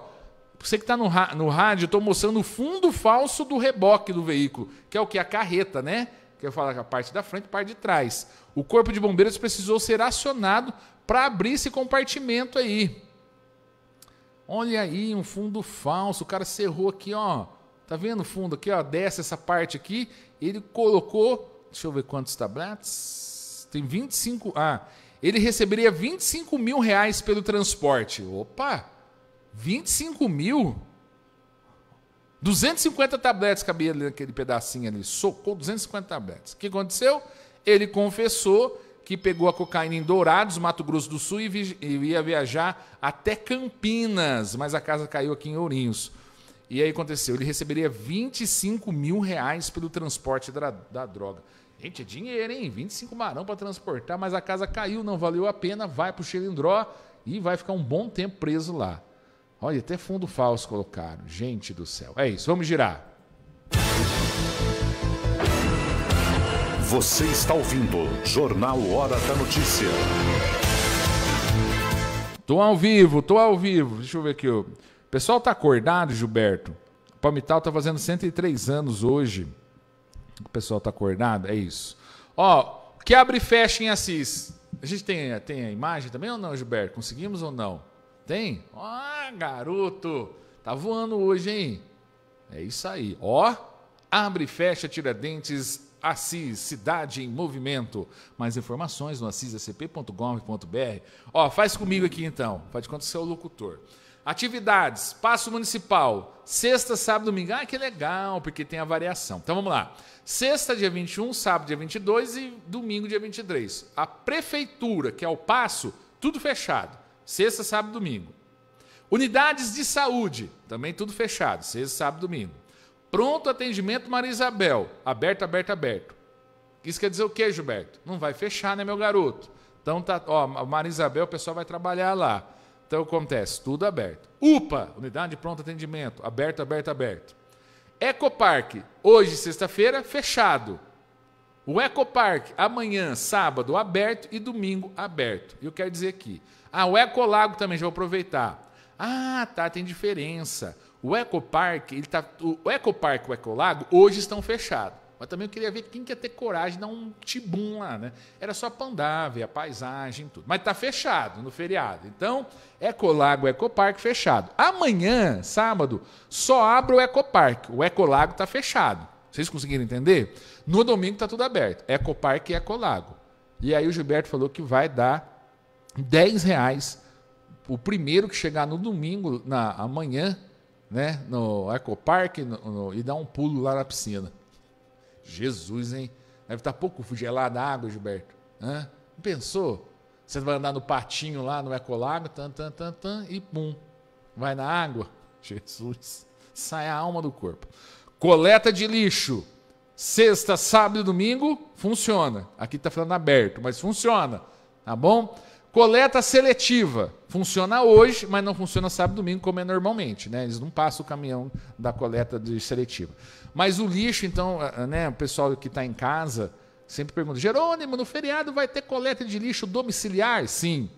Você que está no, no rádio, eu estou mostrando o fundo falso do reboque do veículo, que é o que? A carreta, né? que eu falar é a parte da frente, a parte de trás. O corpo de bombeiros precisou ser acionado para abrir esse compartimento aí. Olha aí, um fundo falso. O cara cerrou aqui, ó. Tá vendo o fundo aqui, ó? Desce essa parte aqui. Ele colocou. Deixa eu ver quantos tabletes. Tem 25. Ah, ele receberia 25 mil reais pelo transporte. Opa! 25 mil? 250 tabletes cabia naquele pedacinho ali. Socou 250 tabletes. O que aconteceu? Ele confessou que pegou a cocaína em Dourados, Mato Grosso do Sul, e, ia viajar até Campinas, mas a casa caiu aqui em Ourinhos. E aí aconteceu, ele receberia 25 mil reais pelo transporte da, da droga. Gente, é dinheiro, hein? 25 marão para transportar, mas a casa caiu, não valeu a pena, vai para o Xilindró e vai ficar um bom tempo preso lá. Olha, até fundo falso colocaram. Gente do céu. É isso, vamos girar. Você está ouvindo Jornal Hora da Notícia. Tô ao vivo, tô ao vivo. Deixa eu ver aqui. O pessoal tá acordado, Gilberto? O Palmital tá fazendo 103 anos hoje. O pessoal tá acordado? É isso. Ó, que abre e fecha em Assis. A gente tem, tem a imagem também ou não, Gilberto? Conseguimos ou não? Tem? Ó, garoto! Tá voando hoje, hein? É isso aí. Ó, abre e fecha dentes. Assis, Cidade em Movimento. Mais informações no assisacp.gov.br. Ó, faz comigo aqui então, faz de conta que você é o locutor. Atividades, passo municipal, sexta, sábado, domingo. Ah, que legal, porque tem a variação. Então vamos lá. Sexta, dia 21, sábado, dia 22 e domingo, dia 23. A prefeitura, que é o passo, tudo fechado. Sexta, sábado, domingo. Unidades de saúde, também tudo fechado. Sexta, sábado, domingo. Pronto atendimento Maria Isabel. Aberto, aberto, aberto. Isso quer dizer o quê, Gilberto? Não vai fechar, né, meu garoto? Então tá, ó, Maria Isabel, o pessoal vai trabalhar lá. Então acontece, tudo aberto. UPA, unidade de pronto atendimento, aberto, aberto, aberto. Ecopark, hoje, sexta-feira, fechado. O Ecopark, amanhã, sábado, aberto e domingo, aberto. E eu quero dizer aqui. Ah, o Ecolago também, já vou aproveitar. Ah, tá, tem diferença. O Ecopark, ele tá, o Ecopark e o Ecolago hoje estão fechados. Mas também eu queria ver quem quer ter coragem de dar um tibum lá, né? Era só pandar, ver a paisagem, tudo. Mas tá fechado no feriado. Então, Ecolago, Ecopark fechado. Amanhã, sábado, só abre o Ecopark. O Ecolago tá fechado. Vocês conseguiram entender? No domingo tá tudo aberto. Ecopark e Ecolago. E aí o Gilberto falou que vai dar 10 reais o primeiro que chegar no domingo, na amanhã, né, no Ecoparque e dar um pulo lá na piscina. Jesus, hein? Deve estar pouco gelada a água, Gilberto. Hã? Né? Pensou? Você vai andar no patinho lá no Ecolago, tan, tan, tan, tan, e pum. Vai na água. <laughs> Jesus. Sai a alma do corpo. Coleta de lixo. Sexta, sábado e domingo, funciona. Aqui está falando aberto, mas funciona. Tá bom? Coleta seletiva. Funciona hoje, mas não funciona sábado e domingo como é normalmente. Né? Eles não passam o caminhão da coleta de seletiva. Mas o lixo, então, né, o pessoal que está em casa sempre pergunta: Jerônimo, no feriado vai ter coleta de lixo domiciliar? Sim.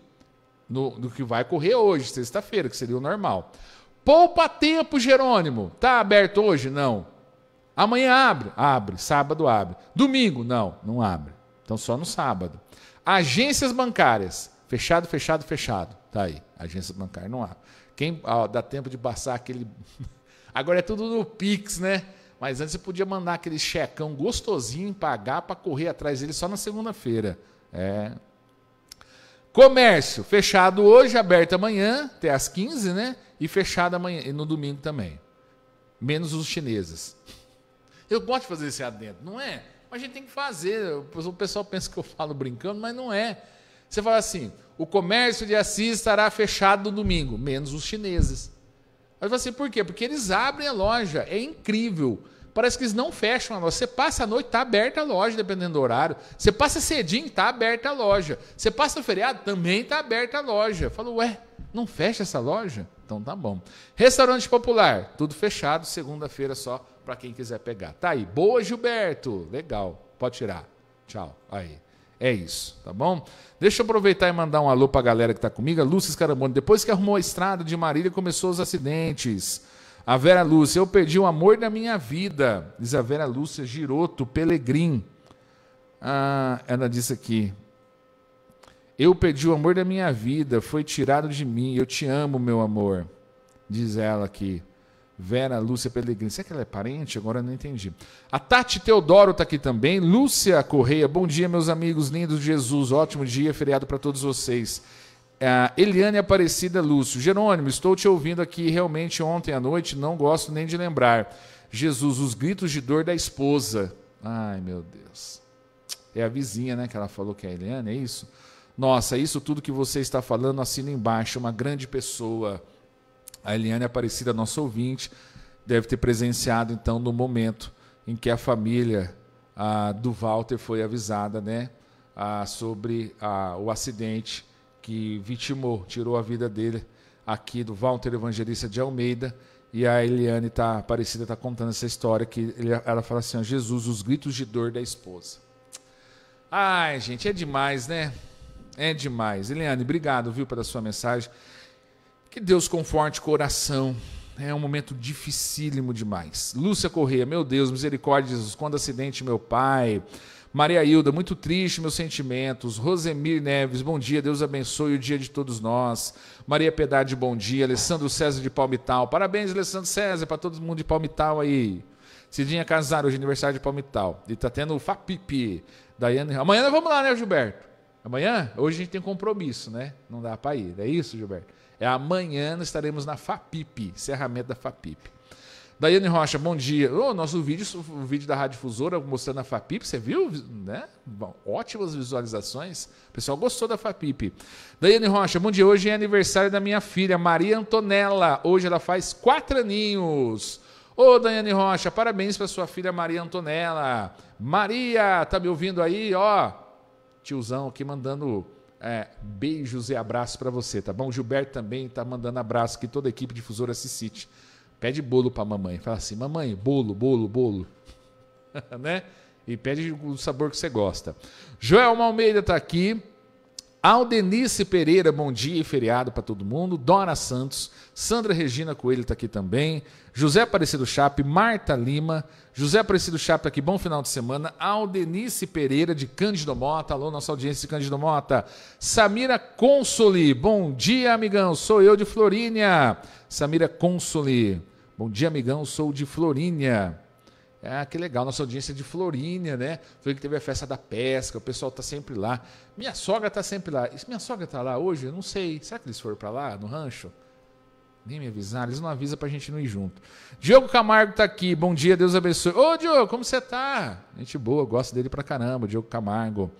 No, que vai correr hoje, sexta-feira, que seria o normal. Poupa tempo, Jerônimo. Tá aberto hoje? Não. Amanhã abre? Abre. Sábado abre. Domingo? Não, não abre. Então só no sábado. Agências bancárias. Fechado, fechado, fechado. Tá aí. Agência bancária não há. Quem ó, dá tempo de passar aquele. <laughs> Agora é tudo no Pix, né? Mas antes você podia mandar aquele checão gostosinho, pagar para correr atrás dele só na segunda-feira. É. Comércio, fechado hoje, aberto amanhã, até às 15, né? E fechado amanhã, e no domingo também. Menos os chineses. <laughs> Eu gosto de fazer esse adendo, não é? Mas a gente tem que fazer. O pessoal pensa que eu falo brincando, mas não é. Você fala assim: o comércio de Assis estará fechado no domingo, menos os chineses. Mas você, assim, por quê? Porque eles abrem a loja, é incrível. Parece que eles não fecham a loja. Você passa a noite, tá aberta a loja, dependendo do horário. Você passa cedinho, tá aberta a loja. Você passa no feriado, também tá aberta a loja. Falo: ué, não fecha essa loja? Então tá bom. Restaurante popular, tudo fechado, segunda-feira só para quem quiser pegar. Tá aí. Boa, Gilberto. Legal. Pode tirar. Tchau. Aí. É isso, tá bom? Deixa eu aproveitar e mandar um alô para a galera que está comigo. A Lúcia Escarambone, depois que arrumou a estrada de Marília, começou os acidentes. A Vera Lúcia, eu perdi o amor da minha vida. Diz a Vera Lúcia Giroto Pelegrim. Ah, ela disse aqui. Eu perdi o amor da minha vida, foi tirado de mim. Eu te amo, meu amor. Diz ela aqui. Vera Lúcia Pelegrini. Será que ela é parente? Agora eu não entendi. A Tati Teodoro está aqui também. Lúcia Correia, bom dia, meus amigos lindos de Jesus. Ótimo dia, feriado para todos vocês. Uh, Eliane Aparecida Lúcio. Jerônimo, estou te ouvindo aqui realmente ontem à noite, não gosto nem de lembrar. Jesus, os gritos de dor da esposa. Ai, meu Deus. É a vizinha, né, que ela falou que é a Eliane, é isso? Nossa, isso tudo que você está falando, assina embaixo, uma grande pessoa. A Eliane Aparecida, é nossa ouvinte, deve ter presenciado, então, no momento em que a família a, do Walter foi avisada né, a, sobre a, o acidente que vitimou, tirou a vida dele, aqui do Walter Evangelista de Almeida. E a Eliane tá, Aparecida está contando essa história que ele, ela fala assim: Jesus, os gritos de dor da esposa. Ai, gente, é demais, né? É demais. Eliane, obrigado, viu, pela sua mensagem. Que Deus conforte o coração. É um momento dificílimo demais. Lúcia Corrêa, meu Deus, misericórdia, Jesus, quando acidente, meu pai. Maria Hilda, muito triste meus sentimentos. Rosemir Neves, bom dia, Deus abençoe o dia de todos nós. Maria Piedade, bom dia. Alessandro César de Palmital, parabéns, Alessandro César, para todo mundo de Palmital aí. Cidinha Casar, hoje é aniversário de Palmital. E tá tendo o FAPIP. Daiane, amanhã nós vamos lá, né, Gilberto? Amanhã? Hoje a gente tem compromisso, né? Não dá para ir. É isso, Gilberto? É amanhã estaremos na FAPIP, encerramento da FAPIP. Daiane Rocha, bom dia. Oh, nosso vídeo, o vídeo da Rádio Fusora mostrando a FAPIP, você viu? Né? Bom, ótimas visualizações. O pessoal gostou da FAPIP. Daiane Rocha, bom dia. Hoje é aniversário da minha filha, Maria Antonella. Hoje ela faz quatro aninhos. Ô, oh, Daiane Rocha, parabéns para sua filha Maria Antonella. Maria, tá me ouvindo aí? Ó, tiozão aqui mandando é, beijos e abraços para você, tá bom? O Gilberto também tá mandando abraço aqui, toda a equipe difusora City Pede bolo para mamãe. Fala assim, mamãe, bolo, bolo, bolo. <laughs> né? E pede o sabor que você gosta. Joel Almeida tá aqui. Aldenice Pereira, bom dia e feriado para todo mundo. Dora Santos, Sandra Regina Coelho está aqui também. José Aparecido Chape, Marta Lima. José Aparecido Chape aqui, bom final de semana. Aldenice Pereira de Cândido Mota, alô, nossa audiência de Cândido Mota. Samira Consoli, bom dia, amigão, sou eu de Florínia. Samira Consoli, bom dia, amigão, sou de Florínia. Ah, que legal, nossa audiência é de Florínia, né? Foi que teve a festa da pesca, o pessoal tá sempre lá. Minha sogra tá sempre lá. Minha sogra tá lá hoje? Eu não sei. Será que eles foram para lá, no rancho? Nem me avisaram, eles não avisam pra gente não ir junto. Diogo Camargo tá aqui, bom dia, Deus abençoe. Ô, Diogo, como você tá? Gente boa, gosto dele pra caramba, Diogo Camargo.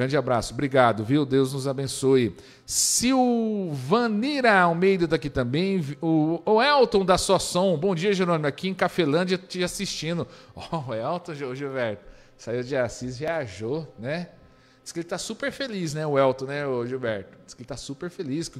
Grande abraço, obrigado, viu? Deus nos abençoe. Silvanira Almeida daqui tá também, o, o Elton da Sossom, bom dia, Jerônimo, aqui em Cafelândia te assistindo. <laughs> Ó, oh, o Elton, Gilberto, saiu de Assis, viajou, né? Diz que ele tá super feliz, né, o Elton, né, o Gilberto? Diz que ele tá super feliz, que,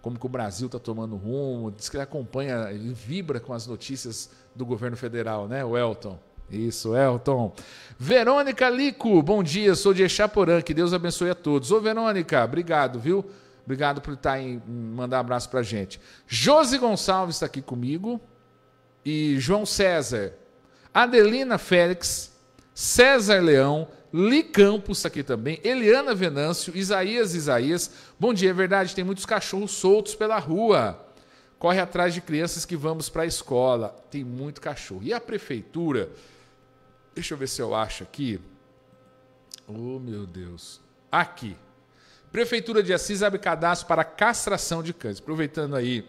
como que o Brasil tá tomando rumo, diz que ele acompanha, ele vibra com as notícias do governo federal, né, o Elton? Isso, Elton. Verônica Lico, bom dia, sou de Echaporã, que Deus abençoe a todos. Ô, Verônica, obrigado, viu? Obrigado por estar aí, mandar um abraço pra gente. Josi Gonçalves está aqui comigo. E João César. Adelina Félix. César Leão. Li Campos aqui também. Eliana Venâncio. Isaías Isaías. Bom dia, é verdade, tem muitos cachorros soltos pela rua. Corre atrás de crianças que vamos para a escola. Tem muito cachorro. E a prefeitura Deixa eu ver se eu acho aqui. Oh, meu Deus. Aqui. Prefeitura de Assis abre cadastro para castração de cães. Aproveitando aí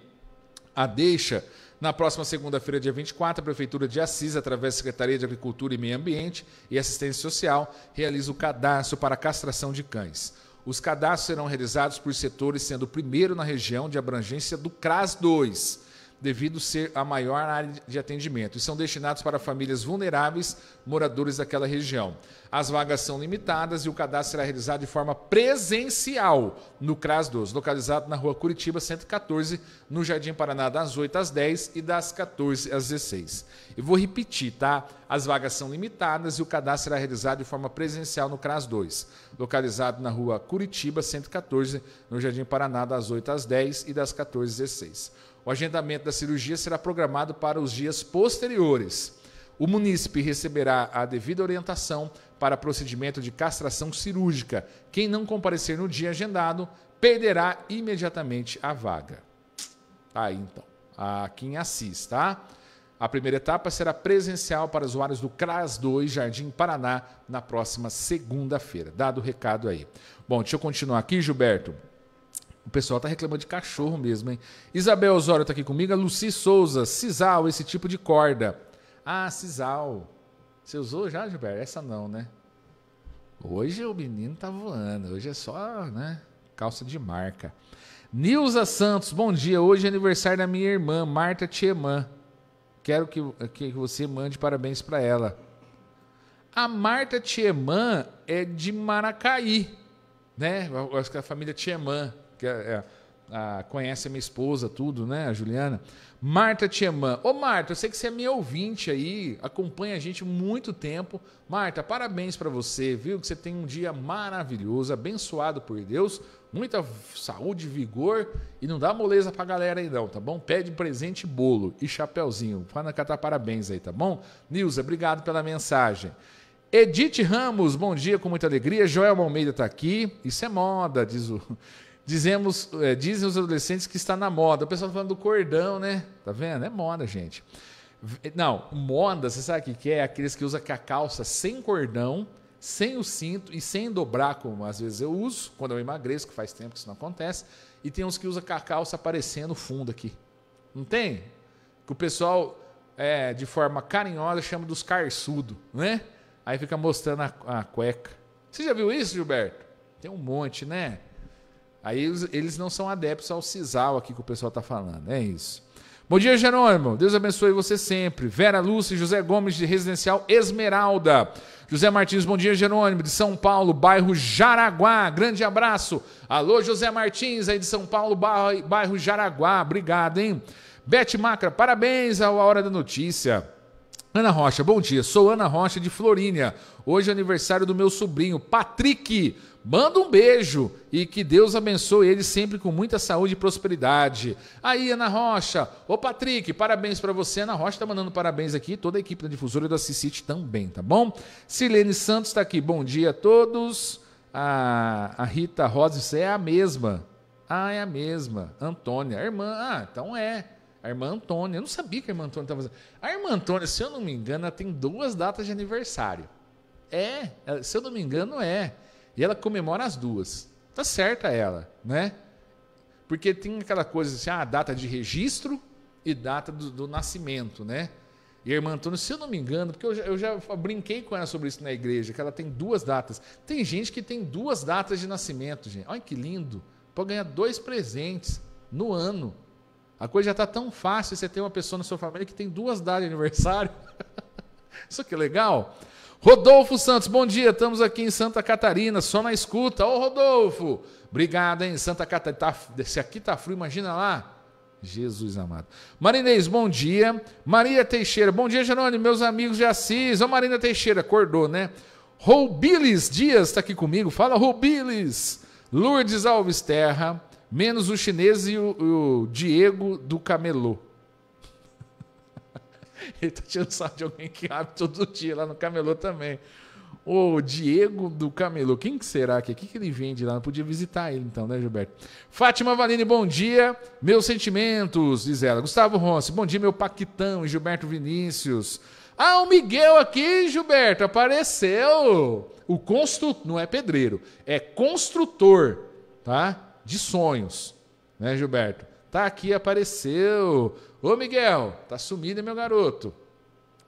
a deixa, na próxima segunda-feira, dia 24, a Prefeitura de Assis, através da Secretaria de Agricultura e Meio Ambiente e Assistência Social, realiza o cadastro para castração de cães. Os cadastros serão realizados por setores, sendo o primeiro na região de abrangência do CRAS 2 devido ser a maior área de atendimento, e são destinados para famílias vulneráveis, moradores daquela região. As vagas são limitadas e o cadastro será realizado de forma presencial no CRAS 12, localizado na rua Curitiba 114, no Jardim Paraná, das 8 às 10 e das 14 às 16. E vou repetir, tá? As vagas são limitadas e o cadastro será realizado de forma presencial no CRAS 2, localizado na rua Curitiba 114, no Jardim Paraná, das 8 às 10 e das 14 às 16. O agendamento da cirurgia será programado para os dias posteriores. O munícipe receberá a devida orientação para procedimento de castração cirúrgica. Quem não comparecer no dia agendado perderá imediatamente a vaga. Tá aí então, a quem assiste, tá? A primeira etapa será presencial para usuários do CRAS 2 Jardim Paraná na próxima segunda-feira. Dado o recado aí. Bom, deixa eu continuar aqui, Gilberto. O pessoal tá reclamando de cachorro mesmo, hein? Isabel Osório tá aqui comigo, a Luci Souza, sisal, esse tipo de corda. Ah, sisal. Você usou já, Gilberto? Essa não, né? Hoje o menino tá voando, hoje é só, né? Calça de marca. Nilza Santos, bom dia. Hoje é aniversário da minha irmã, Marta Tiemann. Quero que, que você mande parabéns para ela. A Marta Tiemann é de Maracaí, né? Acho que é a família Tiemann que é, é, a, conhece a minha esposa, tudo, né, a Juliana. Marta Tiemann. Ô, Marta, eu sei que você é minha ouvinte aí, acompanha a gente muito tempo. Marta, parabéns para você, viu? Que você tem um dia maravilhoso, abençoado por Deus, muita saúde, vigor e não dá moleza pra galera aí não, tá bom? Pede presente bolo e chapéuzinho. Fala catar parabéns aí, tá bom? Nilza, obrigado pela mensagem. Edith Ramos, bom dia, com muita alegria. Joel Almeida está aqui. Isso é moda, diz o Dizemos, é, dizem os adolescentes que está na moda. O pessoal está falando do cordão, né? Tá vendo? É moda, gente. Eh, não, moda, você sabe o que é? Aqueles que usam com a calça sem cordão, sem o cinto e sem dobrar, como às vezes eu uso, quando eu emagreço, que faz tempo que isso não acontece. E tem uns que usam com a calça aparecendo fundo aqui. Não tem? Que o pessoal, é, de forma carinhosa, chama dos carçudo, né? Aí fica mostrando a, a cueca. Você já viu isso, Gilberto? Tem um monte, né? Aí eles não são adeptos ao sisal aqui que o pessoal está falando. É isso. Bom dia, Jerônimo. Deus abençoe você sempre. Vera Lúcia José Gomes, de Residencial Esmeralda. José Martins, bom dia, Jerônimo, de São Paulo, bairro Jaraguá. Grande abraço. Alô, José Martins, aí de São Paulo, bairro Jaraguá. Obrigado, hein? Bete Macra, parabéns ao A Hora da Notícia. Ana Rocha, bom dia. Sou Ana Rocha de Florínia. Hoje é aniversário do meu sobrinho, Patrick. Manda um beijo e que Deus abençoe ele sempre com muita saúde e prosperidade. Aí, Ana Rocha. Ô, Patrick, parabéns para você. Ana Rocha tá mandando parabéns aqui. Toda a equipe da difusora e da Cicite também, tá bom? Silene Santos está aqui. Bom dia a todos. A, a Rita Rosa, você é a mesma. Ah, é a mesma. Antônia, a irmã. Ah, então é. A irmã Antônia. Eu não sabia que a irmã Antônia estava fazendo. A irmã Antônia, se eu não me engano, ela tem duas datas de aniversário. É, se eu não me engano, é. E ela comemora as duas. Tá certa ela, né? Porque tem aquela coisa assim, a ah, data de registro e data do, do, nascimento, né? E a irmã Antônia, se eu não me engano, porque eu já, eu já brinquei com ela sobre isso na igreja, que ela tem duas datas. Tem gente que tem duas datas de nascimento, gente. Olha que lindo. Pode ganhar dois presentes no ano. A coisa já está tão fácil, você tem uma pessoa na sua família que tem duas datas de aniversário. <laughs> Isso que é legal. Rodolfo Santos, bom dia. Estamos aqui em Santa Catarina, só na escuta. Ô, Rodolfo, obrigado, hein? Santa Catarina, tá, se aqui tá frio, imagina lá. Jesus amado. Marinês, bom dia. Maria Teixeira, bom dia, Jerônimo, meus amigos de Assis. Ô, Marina Teixeira, acordou, né? Roubiles Dias está aqui comigo. Fala, Roubiles. Lourdes Alves Terra. Menos o chinês e o, o Diego do Camelô. <laughs> Ele tá tirando sarro de alguém que abre todo dia lá no Camelô também. O Diego do Camelô. Quem que será que é? O que, que ele vende lá? Não podia visitar ele então, né, Gilberto? Fátima Valini, bom dia. Meus sentimentos, diz ela. Gustavo Ronce, bom dia, meu Paquitão e Gilberto Vinícius. Ah, o Miguel aqui, Gilberto, apareceu. O construtor, não é pedreiro, é construtor, tá? de sonhos, né, Gilberto? Tá aqui, apareceu. Ô, Miguel, tá sumido, meu garoto.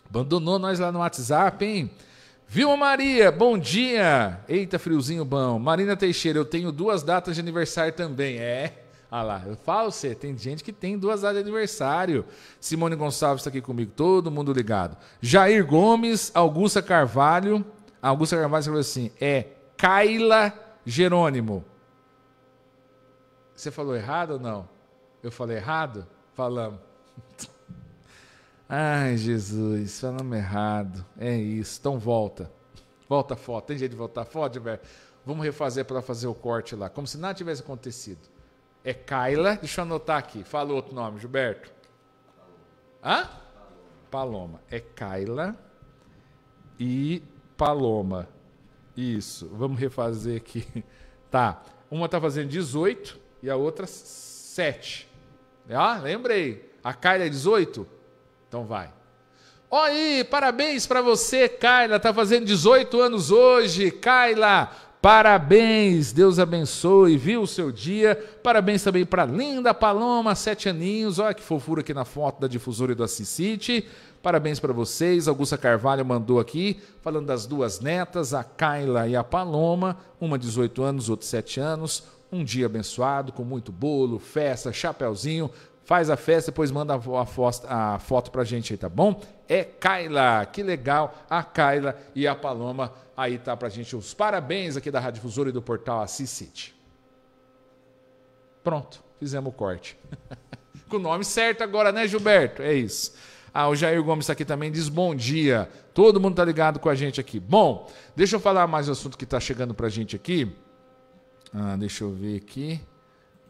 Abandonou nós lá no WhatsApp, hein? Vilma Maria, bom dia. Eita, friozinho bom. Marina Teixeira, eu tenho duas datas de aniversário também. É. Ah lá, eu falo você, tem gente que tem duas datas de aniversário. Simone Gonçalves tá aqui comigo, todo mundo ligado. Jair Gomes, Augusta Carvalho. Augusta Carvalho falou assim: é Kaila Jerônimo. Você falou errado ou não? Eu falei errado? Falamos. Ai, Jesus, falamos errado. É isso. Então volta. Volta a foto. Tem jeito de voltar a foto, Gilberto? Vamos refazer para fazer o corte lá. Como se nada tivesse acontecido. É Kyla. Deixa eu anotar aqui. Fala outro nome, Gilberto. Hã? Paloma. É Kyla e Paloma. Isso. Vamos refazer aqui. <laughs> Tá. Uma está fazendo 18 e a outra 7. Ah, lembrei. A Kyla é 18? Então vai. Oi, parabéns para você, Kyla. Tá fazendo 18 anos hoje. Kyla, Parabéns, Deus abençoe, viu o seu dia. Parabéns também para linda Paloma, sete aninhos. Olha que fofura aqui na foto da difusora e do Assis City. Parabéns para vocês. Augusta Carvalho mandou aqui, falando das duas netas, a Kayla e a Paloma, uma 18 anos, outra 7 anos um dia abençoado, com muito bolo, festa, chapéuzinho. Faz a festa, depois manda a, foto, a foto pra gente aí, tá bom? É Kaila, que legal, a Kaila e a Paloma aí tá pra gente. Os parabéns aqui da Rádio Fusora e do portal Assis City. Pronto, fizemos o corte. <laughs> Com o nome certo agora, né, Gilberto? É isso. Ah, o Jair Gomes aqui também, diz bom dia. Todo mundo tá ligado com a gente aqui. Bom, deixa eu falar mais um assunto que tá chegando pra gente aqui. Ah, deixa eu ver aqui.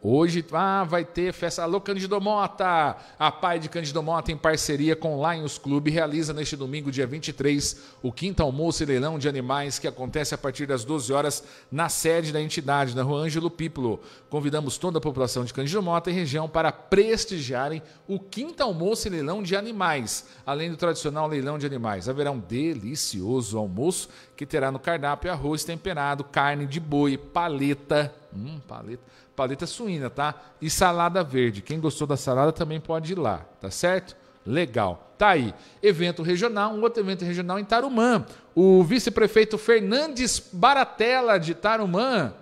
Hoje ah, vai ter festa Alô Cândido Mota. A Pai de Cândido Mota, em parceria com o Lions Clube, realiza neste domingo, dia 23, o quinto almoço e leilão de animais que acontece a partir das 12 horas na sede da entidade, na rua Ângelo Piplo. Convidamos toda a população de Cândido Mota e região para prestigiarem o quinto almoço e leilão de animais, além do tradicional leilão de animais. Haverá um delicioso almoço que terá no cardápio arroz temperado, carne de boi, paleta. Hum, paleta paleta suína, tá? E salada verde. Quem gostou da salada também pode ir lá, tá certo? Legal. Tá aí. Evento regional, um outro evento regional em Tarumã. O vice-prefeito Fernandes Baratella de Tarumã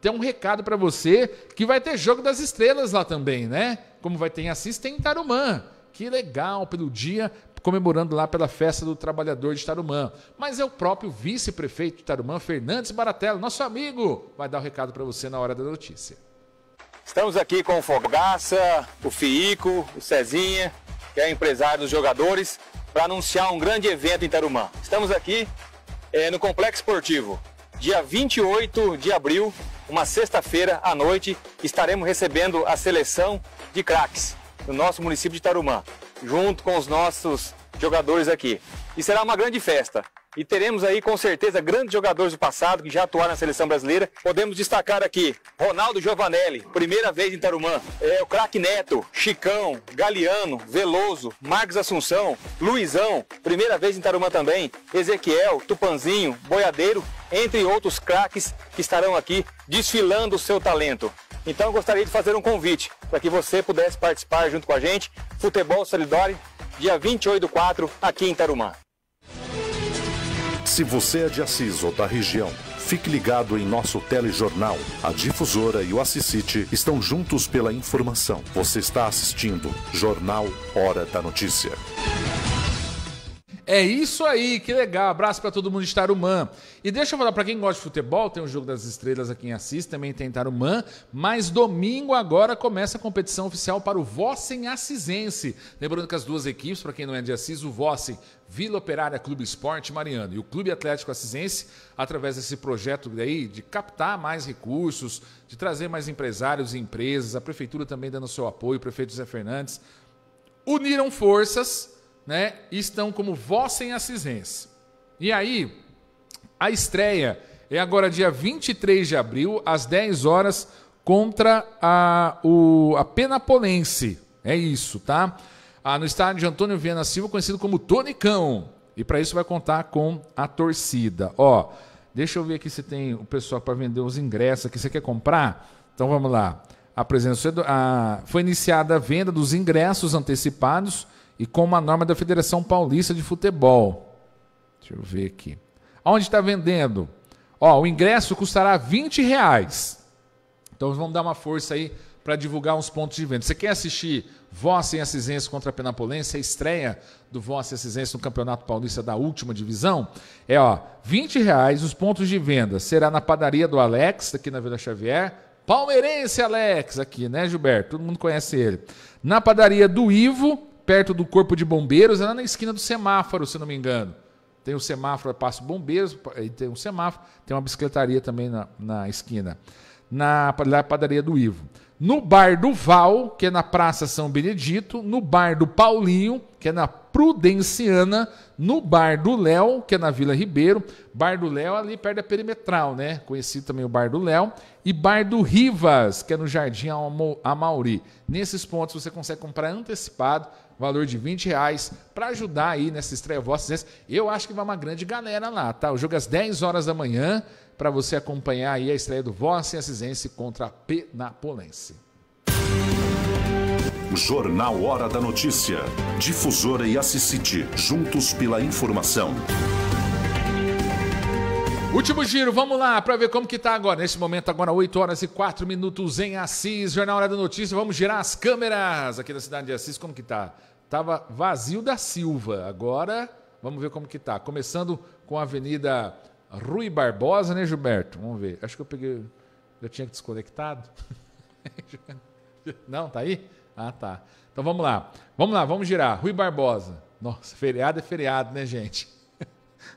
tem um recado para você que vai ter jogo das estrelas lá também, né? Como vai ter em Assis, tem em Tarumã. Que legal pelo dia comemorando lá pela festa do trabalhador de Tarumã. Mas é o próprio vice-prefeito de Tarumã, Fernandes Baratella, nosso amigo, vai dar o um recado para você na hora da notícia. Estamos aqui com o Fogaça, o Fiico, o Cezinha, que é empresário dos jogadores, para anunciar um grande evento em Tarumã. Estamos aqui é, no Complexo Esportivo. Dia 28 de abril, uma sexta-feira à noite, estaremos recebendo a seleção de craques do nosso município de Tarumã, junto com os nossos jogadores aqui e será uma grande festa. E teremos aí com certeza grandes jogadores do passado que já atuaram na seleção brasileira. Podemos destacar aqui Ronaldo Giovanelli, primeira vez em Tarumã, é, o craque Neto, Chicão, Galeano, Veloso, Marcos Assunção, Luizão, primeira vez em Tarumã também, Ezequiel, Tupanzinho, Boiadeiro, entre outros craques que estarão aqui desfilando o seu talento. Então gostaria de fazer um convite para que você pudesse participar junto com a gente, Futebol Solidário, dia 28 de 4, aqui em Tarumã. Se você é de Assis ou da região, fique ligado em nosso telejornal. A Difusora e o Assisite estão juntos pela informação. Você está assistindo Jornal Hora da Notícia. É isso aí, que legal. Abraço para todo mundo de Tarumã. E deixa eu falar para quem gosta de futebol, tem o Jogo das Estrelas aqui em Assis, também tem Tarumã, mas domingo agora começa a competição oficial para o Vossen Assisense. Lembrando que as duas equipes, para quem não é de Assis, o Vossen Vila Operária Clube Esporte Mariano e o Clube Atlético Assisense, através desse projeto daí de captar mais recursos, de trazer mais empresários e empresas, a prefeitura também dando seu apoio, o prefeito José Fernandes, uniram forças né, estão como Vós sem Assisens. E aí, a estreia é agora dia 23 de abril, às 10 horas, contra a, o, a Penapolense. É isso, tá? Ah, no estádio Antônio Viana Silva, conhecido como Tonicão. E para isso vai contar com a torcida. Ó, deixa eu ver aqui se tem o pessoal para vender os ingressos aqui. Você quer comprar? Então vamos lá. A presença, a, foi iniciada a venda dos ingressos antecipados e com uma norma da Federação Paulista de Futebol. Deixa eu ver aqui. Onde está vendendo? Ó, o ingresso custará 20 reais. Então vamos dar uma força aí para divulgar uns pontos de venda. Você quer assistir Vossa em Assisense contra a Penapolense, a estreia do Vossa em Assisense no Campeonato Paulista da última divisão? É ó, 20 reais os pontos de venda. Será na padaria do Alex, aqui na Vila Xavier. Palmeirense Alex, aqui, né, Gilberto? Todo mundo conhece ele. Na padaria do Ivo, perto do corpo de bombeiros, era é na esquina do semáforo, se não me engano. Tem o semáforo, passa bombeiros, tem um semáforo, tem uma bicicletaria também na, na esquina. Na, na padaria do Ivo. No bar do Val, que é na Praça São Benedito, no bar do Paulinho, que é na Prudenciana, no bar do Léo, que é na Vila Ribeiro, bar do Léo é ali perto da Perimetral, né? Conheci também o bar do Léo e bar do Rivas, que é no Jardim Amauri. Nesses pontos você consegue comprar antecipado, valor de 20 reais, para ajudar aí nessa estreia vossa. Eu acho que vai uma grande galera lá, tá? O jogo é às 10 horas da manhã, para você acompanhar aí a estreia do Vossa e Assisense contra a Penapolense. Jornal Hora da Notícia. Difusora e Assisite, juntos pela informação. Último giro, vamos lá para ver como que tá agora. Nesse momento, agora 8 horas e 4 minutos em Assis, Jornal Hora da Notícia. Vamos girar as câmeras aqui da cidade de Assis, como que tá? Tava vazio da Silva. Agora, vamos ver como que tá. Começando com a Avenida Rui Barbosa, né, Gilberto? Vamos ver. Acho que eu peguei. Eu tinha desconectado. <laughs> Não, tá aí? Ah, tá. Então vamos lá. Vamos lá, vamos girar. Rui Barbosa. Nossa, feriado é feriado, né, gente? <laughs>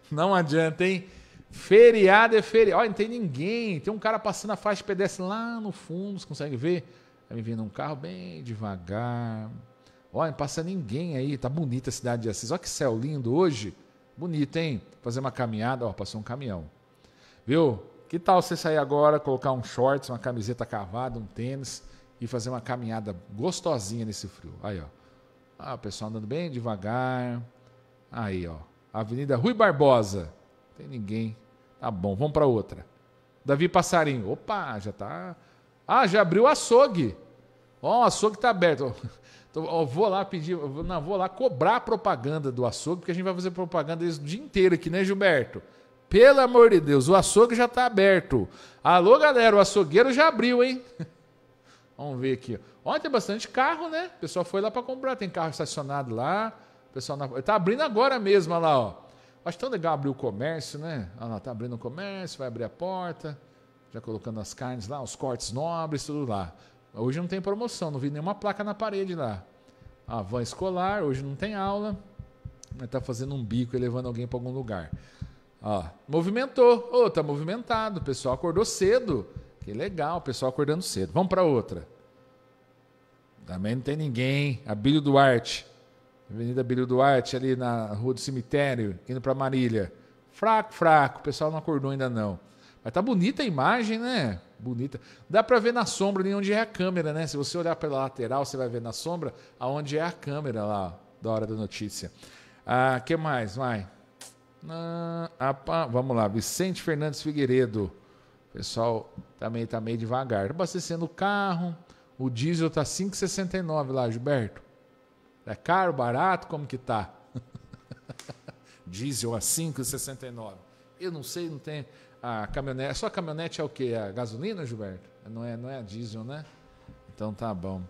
Não adianta, hein? Feriado é feriado. Olha, não tem ninguém. Tem um cara passando a faixa de pedestre lá no fundo, você consegue ver? Tá me vindo um carro bem devagar. Olha, não passa ninguém aí. Tá bonita a cidade de Assis. Olha que céu lindo hoje. Bonito, hein? Fazer uma caminhada. Ó, passou um caminhão. Viu? Que tal você sair agora, colocar um shorts, uma camiseta cavada, um tênis e fazer uma caminhada gostosinha nesse frio? Aí, ó. Ah, o pessoal andando bem devagar. Aí, ó. Avenida Rui Barbosa tem ninguém. Tá bom, vamos para outra. Davi Passarinho. Opa, já tá. Ah, já abriu o açougue. Ó, o açougue tá aberto. <laughs> Então, ó, vou lá pedir, não, vou lá cobrar a propaganda do açougue, porque a gente vai fazer propaganda isso o dia inteiro aqui, né, Gilberto? Pelo amor de Deus, o açougue já tá aberto. Alô, galera, o açougueiro já abriu, hein? <laughs> Vamos ver aqui. Ontem tem bastante carro, né? O pessoal foi lá para comprar, tem carro estacionado lá. O pessoal na... tá abrindo agora mesmo, olha lá, ó. Acho tão legal abrir o comércio, né? Ela ah, tá abrindo o comércio, vai abrir a porta, já colocando as carnes lá, os cortes nobres, tudo lá. Hoje não tem promoção, não vi nenhuma placa na parede lá. A van escolar, hoje não tem aula, mas tá fazendo um bico e levando alguém para algum lugar. Ó, movimentou. Ô, oh, tá movimentado. O pessoal acordou cedo. Que legal, o pessoal acordando cedo. Vamos para outra. Também não tem ninguém. Abílio Duarte. Avenida Bilho Duarte, ali na Rua do Cemitério, indo para Marília. Fraco, fraco. O pessoal não acordou ainda não. Mas tá bonita a imagem, né? Bonita. Dá para ver na sombra ali onde é a câmera, né? Se você olhar pela lateral, você vai ver na sombra aonde é a câmera lá da hora da notícia. Ah, que mais? Vai. Ah, apa, vamos lá, Vicente Fernandes Figueiredo. O pessoal também tá meio devagar. Tá abastecendo o carro. O diesel tá 5,69 lá, Gilberto. É caro, barato, como que tá? <laughs> Diesel a 5,69. Eu não sei, não tem a caminhonete. Só sua caminhonete é o quê? A gasolina, Gilberto? Não é, não é a diesel, né? Então tá bom.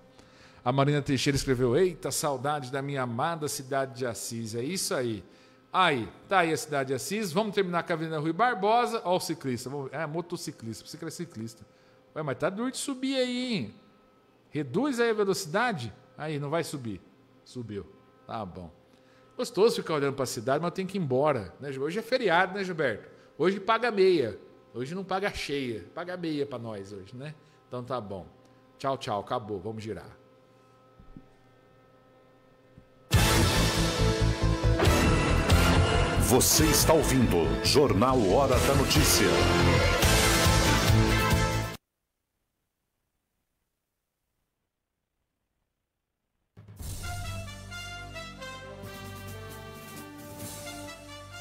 A Marina Teixeira escreveu: "Eita, saudade da minha amada cidade de Assis". É isso aí. Aí, tá aí a cidade de Assis. Vamos terminar com a Avenida Rui Barbosa. Olha o ciclista. É, motociclista. Você que é ciclista. Ué, mas tá duro de subir aí, hein? Reduz aí a velocidade. Aí, não vai subir. Subiu. Tá bom. Gostoso ficar olhando para a cidade, mas tem que ir embora. Né, Hoje é feriado, né, Gilberto? Hoje paga meia. Hoje não paga cheia. Paga meia para nós hoje, né? Então tá bom. Tchau, tchau. Acabou. Vamos girar. Você está ouvindo Jornal Hora da Notícia.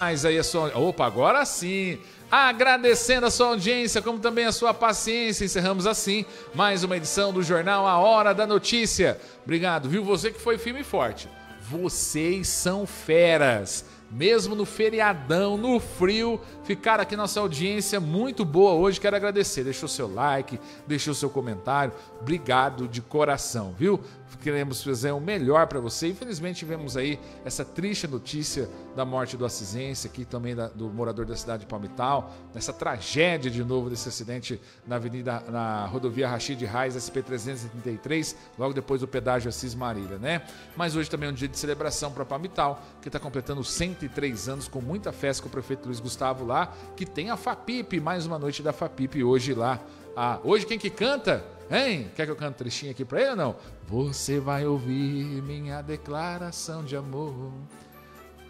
mais aí a sua. Opa, agora sim! Agradecendo a sua audiência, como também a sua paciência, encerramos assim mais uma edição do jornal A Hora da Notícia. Obrigado, viu? Você que foi firme e forte. Vocês são feras. Mesmo no feriadão, no frio, ficaram aqui nossa audiência muito boa hoje. Quero agradecer. Deixou seu like, deixou seu comentário. Obrigado de coração, viu? queremos fazer o melhor para você. Infelizmente tivemos aí essa triste notícia da morte do Assisense, aqui também da, do morador da cidade de Palmital, nessa tragédia de novo desse acidente na Avenida, na rodovia Rachid Reis, SP-333, logo depois do pedágio Assis Marília, né? Mas hoje também é um dia de celebração para Palmital, que está completando 103 anos com muita festa com o prefeito Luiz Gustavo lá, que tem a FAPIP, mais uma noite da FAPIP hoje lá. Ah, hoje quem que canta? Hein? Quer que eu cante tristinho aqui pra ele ou não? Você vai ouvir minha declaração de amor.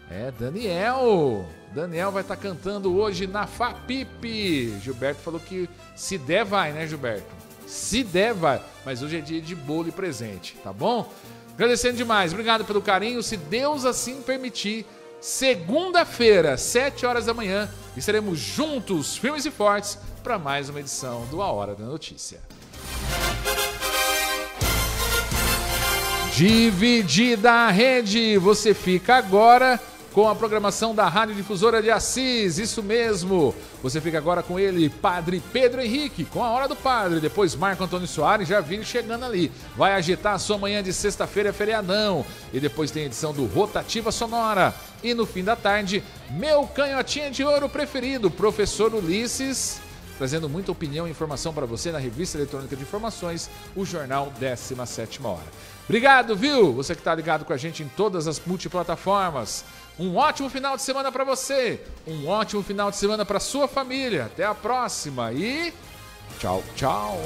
É, Daniel. Daniel vai estar tá cantando hoje na FAPIP. Gilberto falou que se der, vai, né, Gilberto? Se der, vai. Mas hoje é dia de bolo e presente, tá bom? Agradecendo demais, obrigado pelo carinho. Se Deus assim permitir, segunda-feira, 7 horas da manhã, estaremos juntos, firmes e fortes, para mais uma edição do A Hora da Notícia. Dividida a rede, você fica agora com a programação da Rádio Difusora de Assis, isso mesmo. Você fica agora com ele, Padre Pedro Henrique, com a Hora do Padre. Depois Marco Antônio Soares, já vi chegando ali. Vai agitar a sua manhã de sexta-feira, feriadão. E depois tem a edição do Rotativa Sonora. E no fim da tarde, meu canhotinha de ouro preferido, professor Ulisses trazendo muita opinião e informação para você na Revista Eletrônica de Informações, o Jornal 17 Hora. Obrigado, viu? Você que está ligado com a gente em todas as multiplataformas. Um ótimo final de semana para você, um ótimo final de semana para sua família. Até a próxima e tchau, tchau.